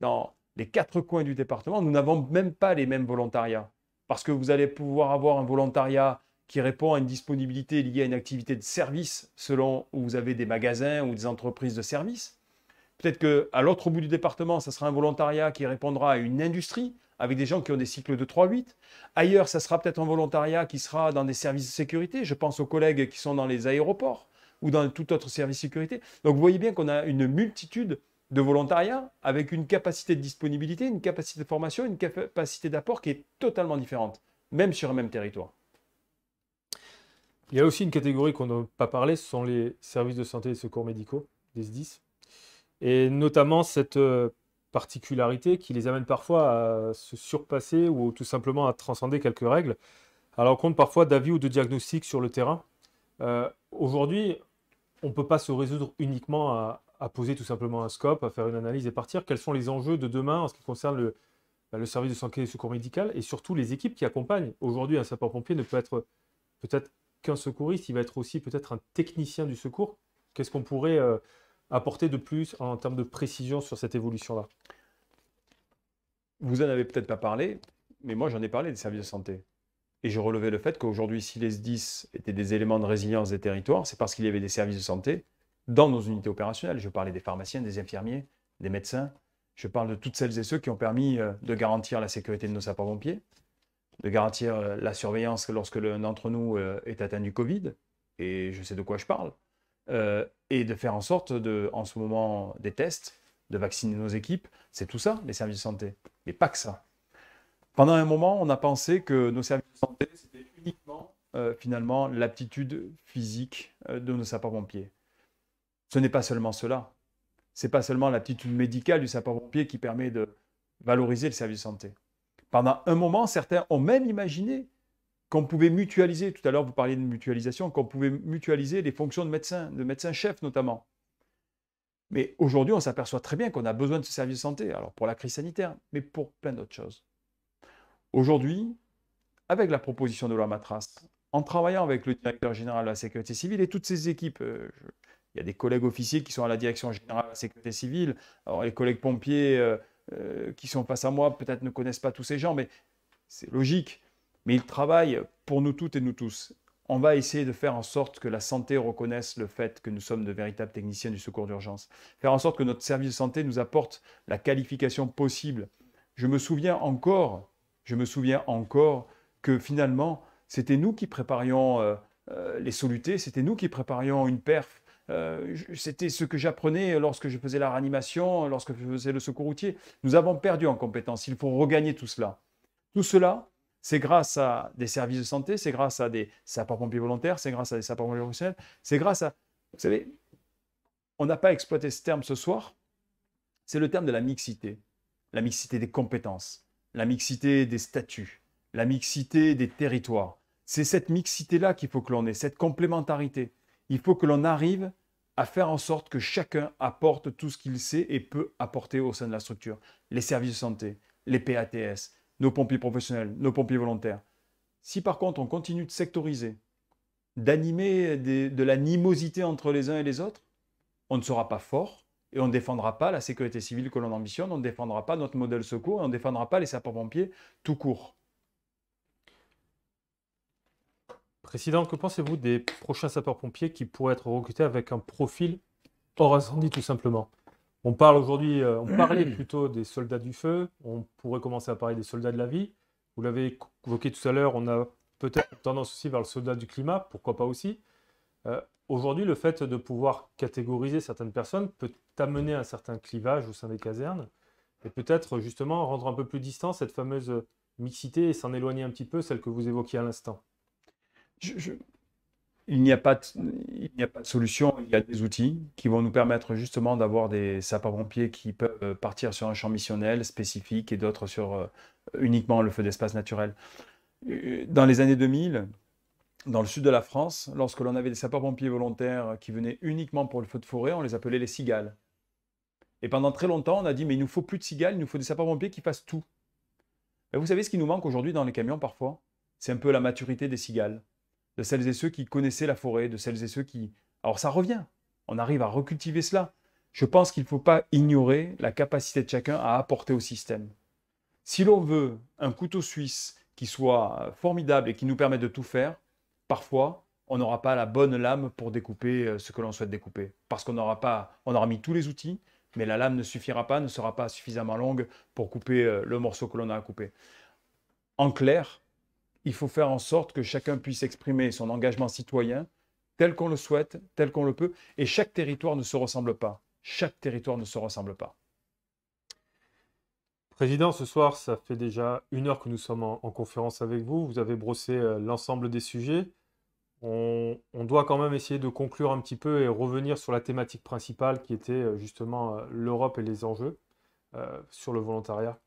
dans les quatre coins du département, nous n'avons même pas les mêmes volontariats. Parce que vous allez pouvoir avoir un volontariat qui répond à une disponibilité liée à une activité de service, selon où vous avez des magasins ou des entreprises de services. Peut-être qu'à l'autre bout du département, ça sera un volontariat qui répondra à une industrie, avec des gens qui ont des cycles de 3-8. Ailleurs, ça sera peut-être un volontariat qui sera dans des services de sécurité. Je pense aux collègues qui sont dans les aéroports ou dans tout autre service de sécurité. Donc vous voyez bien qu'on a une multitude de volontariats avec une capacité de disponibilité, une capacité de formation, une capacité d'apport qui est totalement différente, même sur un même territoire. Il y a aussi une catégorie qu'on n'a pas parlé, ce sont les services de santé et secours médicaux, les SDIS. Et notamment cette euh, particularité qui les amène parfois à se surpasser ou tout simplement à transcender quelques règles, Alors on compte parfois d'avis ou de diagnostics sur le terrain. Euh, aujourd'hui, on ne peut pas se résoudre uniquement à, poser tout simplement un scope, à faire une analyse et partir. Quels sont les enjeux de demain en ce qui concerne le, bah, le service de santé et secours médical et surtout les équipes qui accompagnent Aujourd'hui, un sapeur-pompier ne peut être peut-être qu'un secouriste, il va être aussi peut-être un technicien du secours. Qu'est-ce qu'on pourrait euh, apporter de plus en termes de précision sur cette évolution-là Vous en avez peut-être pas parlé, mais moi j'en ai parlé des services de santé. Et je relevais le fait qu'aujourd'hui, si les SDIS étaient des éléments de résilience des territoires, c'est parce qu'il y avait des services de santé dans nos unités opérationnelles. Je parlais des pharmaciens, des infirmiers, des médecins. Je parle de toutes celles et ceux qui ont permis euh, de garantir la sécurité de nos sapeurs-pompiers de garantir euh, la surveillance lorsque l'un d'entre nous euh, est atteint du Covid, et je sais de quoi je parle, euh, et de faire en sorte, de, en ce moment, des tests, de vacciner nos équipes. C'est tout ça, les services de santé, mais pas que ça. Pendant un moment, on a pensé que nos services de santé, c'était uniquement, finalement, l'aptitude physique de nos sapeurs-pompiers. Ce n'est pas seulement cela. C'est pas seulement l'aptitude médicale du sapeur-pompier qui permet de valoriser le service de santé. Pendant un moment, certains ont même imaginé qu'on pouvait mutualiser, tout à l'heure vous parliez de mutualisation, qu'on pouvait mutualiser les fonctions de médecin, de médecin-chef notamment. Mais aujourd'hui, on s'aperçoit très bien qu'on a besoin de ce service de santé, alors pour la crise sanitaire, mais pour plein d'autres choses. Aujourd'hui, avec la proposition de loi Matras, en travaillant avec le directeur général de la sécurité civile et toutes ses équipes, euh, il y a des collègues officiers qui sont à la direction générale de la sécurité civile, alors les collègues pompiers, euh, euh, qui sont face à moi peut-être ne connaissent pas tous ces gens, mais c'est logique. Mais ils travaillent pour nous toutes et nous tous. On va essayer de faire en sorte que la santé reconnaisse le fait que nous sommes de véritables techniciens du secours d'urgence. Faire en sorte que notre service de santé nous apporte la qualification possible. Je me souviens encore, je me souviens encore que finalement, c'était nous qui préparions euh, euh, les solutés, c'était nous qui préparions une perf, euh, c'était ce que j'apprenais lorsque je faisais la réanimation, lorsque je faisais le secours routier. Nous avons perdu en compétences. Il faut regagner tout cela. Tout cela, c'est grâce à des services de santé, c'est grâce à des sapeurs-pompiers volontaires, c'est grâce à des sapeurs-pompiers professionnels, c'est grâce à... Vous savez, on n'a pas exploité ce terme ce soir. C'est le terme de la mixité. La mixité des compétences, la mixité des statuts, la mixité des territoires. C'est cette mixité-là qu'il faut que l'on ait, cette complémentarité. Il faut que l'on arrive à faire en sorte que chacun apporte tout ce qu'il sait et peut apporter au sein de la structure. Les services de santé, les PATS, nos pompiers professionnels, nos pompiers volontaires. Si par contre on continue de sectoriser, d'animer de l'animosité entre les uns et les autres, on ne sera pas fort et on ne défendra pas la sécurité civile que l'on ambitionne, on ne défendra pas notre modèle secours et on ne défendra pas les sapeurs-pompiers tout court. Président, que pensez-vous des prochains sapeurs-pompiers qui pourraient être recrutés avec un profil hors incendie tout simplement On parle aujourd'hui, euh, on mmh. parlait plutôt des soldats du feu, on pourrait commencer à parler des soldats de la vie. Vous l'avez évoqué tout à l'heure, on a peut-être tendance aussi vers le soldat du climat, pourquoi pas aussi. Euh, aujourd'hui, le fait de pouvoir catégoriser certaines personnes peut amener un certain clivage au sein des casernes et peut-être justement rendre un peu plus distant cette fameuse mixité et s'en éloigner un petit peu, celle que vous évoquiez à l'instant je, il n'y a, pas de, il n'y a pas de solution, il y a des outils qui vont nous permettre justement d'avoir des sapeurs-pompiers qui peuvent partir sur un champ missionnel spécifique et d'autres sur euh, uniquement le feu d'espace naturel. Euh, dans les années 2000, dans le sud de la France, lorsque l'on avait des sapeurs-pompiers volontaires qui venaient uniquement pour le feu de forêt, on les appelait les cigales. Et pendant très longtemps, on a dit, mais il nous faut plus de cigales, il nous faut des sapeurs-pompiers qui fassent tout. Et vous savez ce qui nous manque aujourd'hui dans les camions parfois C'est un peu la maturité des cigales de celles et ceux qui connaissaient la forêt, de celles et ceux qui... Alors ça revient, on arrive à recultiver cela. Je pense qu'il ne faut pas ignorer la capacité de chacun à apporter au système. Si l'on veut un couteau suisse qui soit formidable et qui nous permet de tout faire, parfois, on n'aura pas la bonne lame pour découper euh, ce que l'on souhaite découper. Parce qu'on n'aura pas, on aura mis tous les outils, mais la lame ne suffira pas, ne sera pas suffisamment longue pour couper euh, le morceau que l'on a à couper. En clair, il faut faire en sorte que chacun puisse exprimer son engagement citoyen tel qu'on le souhaite, tel qu'on le peut, et chaque territoire ne se ressemble pas. Chaque territoire ne se ressemble pas. Président, ce soir, ça fait déjà une heure que nous sommes en, conférence avec vous. Vous avez brossé euh, l'ensemble des sujets. On, doit quand même essayer de conclure un petit peu et revenir sur la thématique principale qui était euh, justement euh, l'Europe et les enjeux sur le volontariat.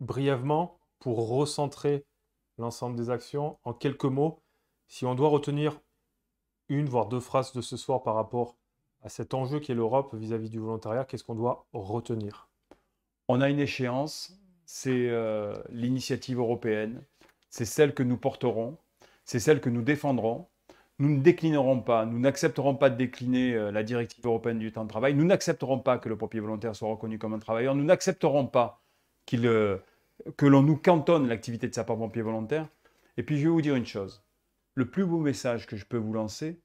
brièvement, pour recentrer l'ensemble des actions en quelques mots. Si on doit retenir une, voire deux phrases de ce soir par rapport à cet enjeu qui est l'Europe vis-à-vis du volontariat, qu'est-ce qu'on doit retenir On a une échéance, c'est euh, l'initiative européenne, c'est celle que nous porterons, c'est celle que nous défendrons. Nous ne déclinerons pas, nous n'accepterons pas de décliner euh, la directive européenne du temps de travail, nous n'accepterons pas que le propriétaire volontaire soit reconnu comme un travailleur, nous n'accepterons pas qu'il... Euh, que l'on nous cantonne l'activité de sapeur-pompier volontaire. Et puis je vais vous dire une chose. Le plus beau message que je peux vous lancer,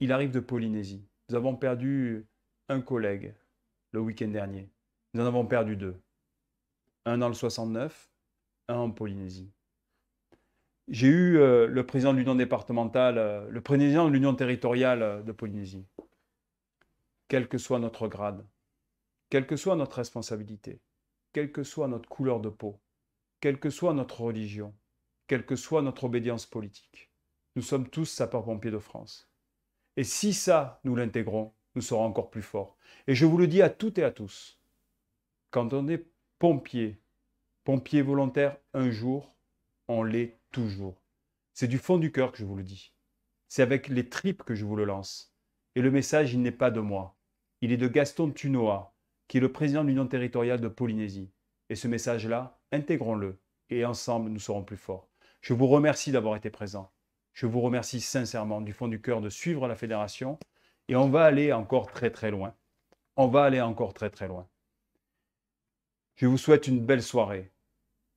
il arrive de Polynésie. Nous avons perdu un collègue le week-end dernier. Nous en avons perdu deux. Un dans le 69, un en Polynésie. J'ai eu euh, le président de l'Union départementale, euh, le président de l'Union territoriale euh, de Polynésie. Quel que soit notre grade, quelle que soit notre responsabilité, quelle que soit notre couleur de peau, quelle que soit notre religion, quelle que soit notre obédience politique. Nous sommes tous sapeurs-pompiers de France. Et si ça, nous l'intégrons, nous serons encore plus forts. Et je vous le dis à toutes et à tous, quand on est pompier, pompier volontaire un jour, on l'est toujours. C'est du fond du cœur que je vous le dis. C'est avec les tripes que je vous le lance. Et le message, il n'est pas de moi. Il est de Gaston Tunoa, qui est le président de l'Union territoriale de Polynésie. Et ce message-là, intégrons-le et ensemble, nous serons plus forts. Je vous remercie d'avoir été présent. Je vous remercie sincèrement du fond du cœur de suivre la fédération et on va aller encore très très loin. On va aller encore très très loin. Je vous souhaite une belle soirée.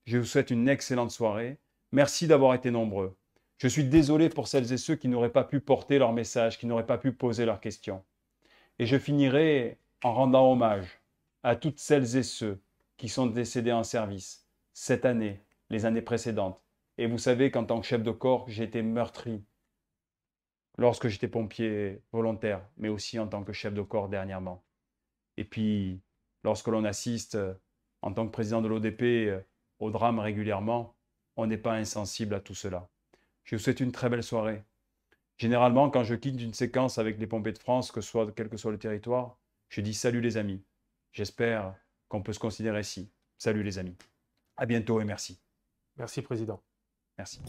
Je vous souhaite une excellente soirée. Merci d'avoir été nombreux. Je suis désolé pour celles et ceux qui n'auraient pas pu porter leur message, qui n'auraient pas pu poser leurs questions. Et je finirai en rendant hommage à toutes celles et ceux qui sont décédés en service, cette année, les années précédentes. Et vous savez qu'en tant que chef de corps, j'ai été meurtri lorsque j'étais pompier volontaire, mais aussi en tant que chef de corps dernièrement. Et puis, lorsque l'on assiste euh, en tant que président de l'ODP euh, au drame régulièrement, on n'est pas insensible à tout cela. Je vous souhaite une très belle soirée. Généralement, quand je quitte une séquence avec les pompiers de France, que soit, quel que soit le territoire, je dis salut les amis. J'espère qu'on peut se considérer si. Salut les amis. À bientôt et merci. Merci, Président. Merci.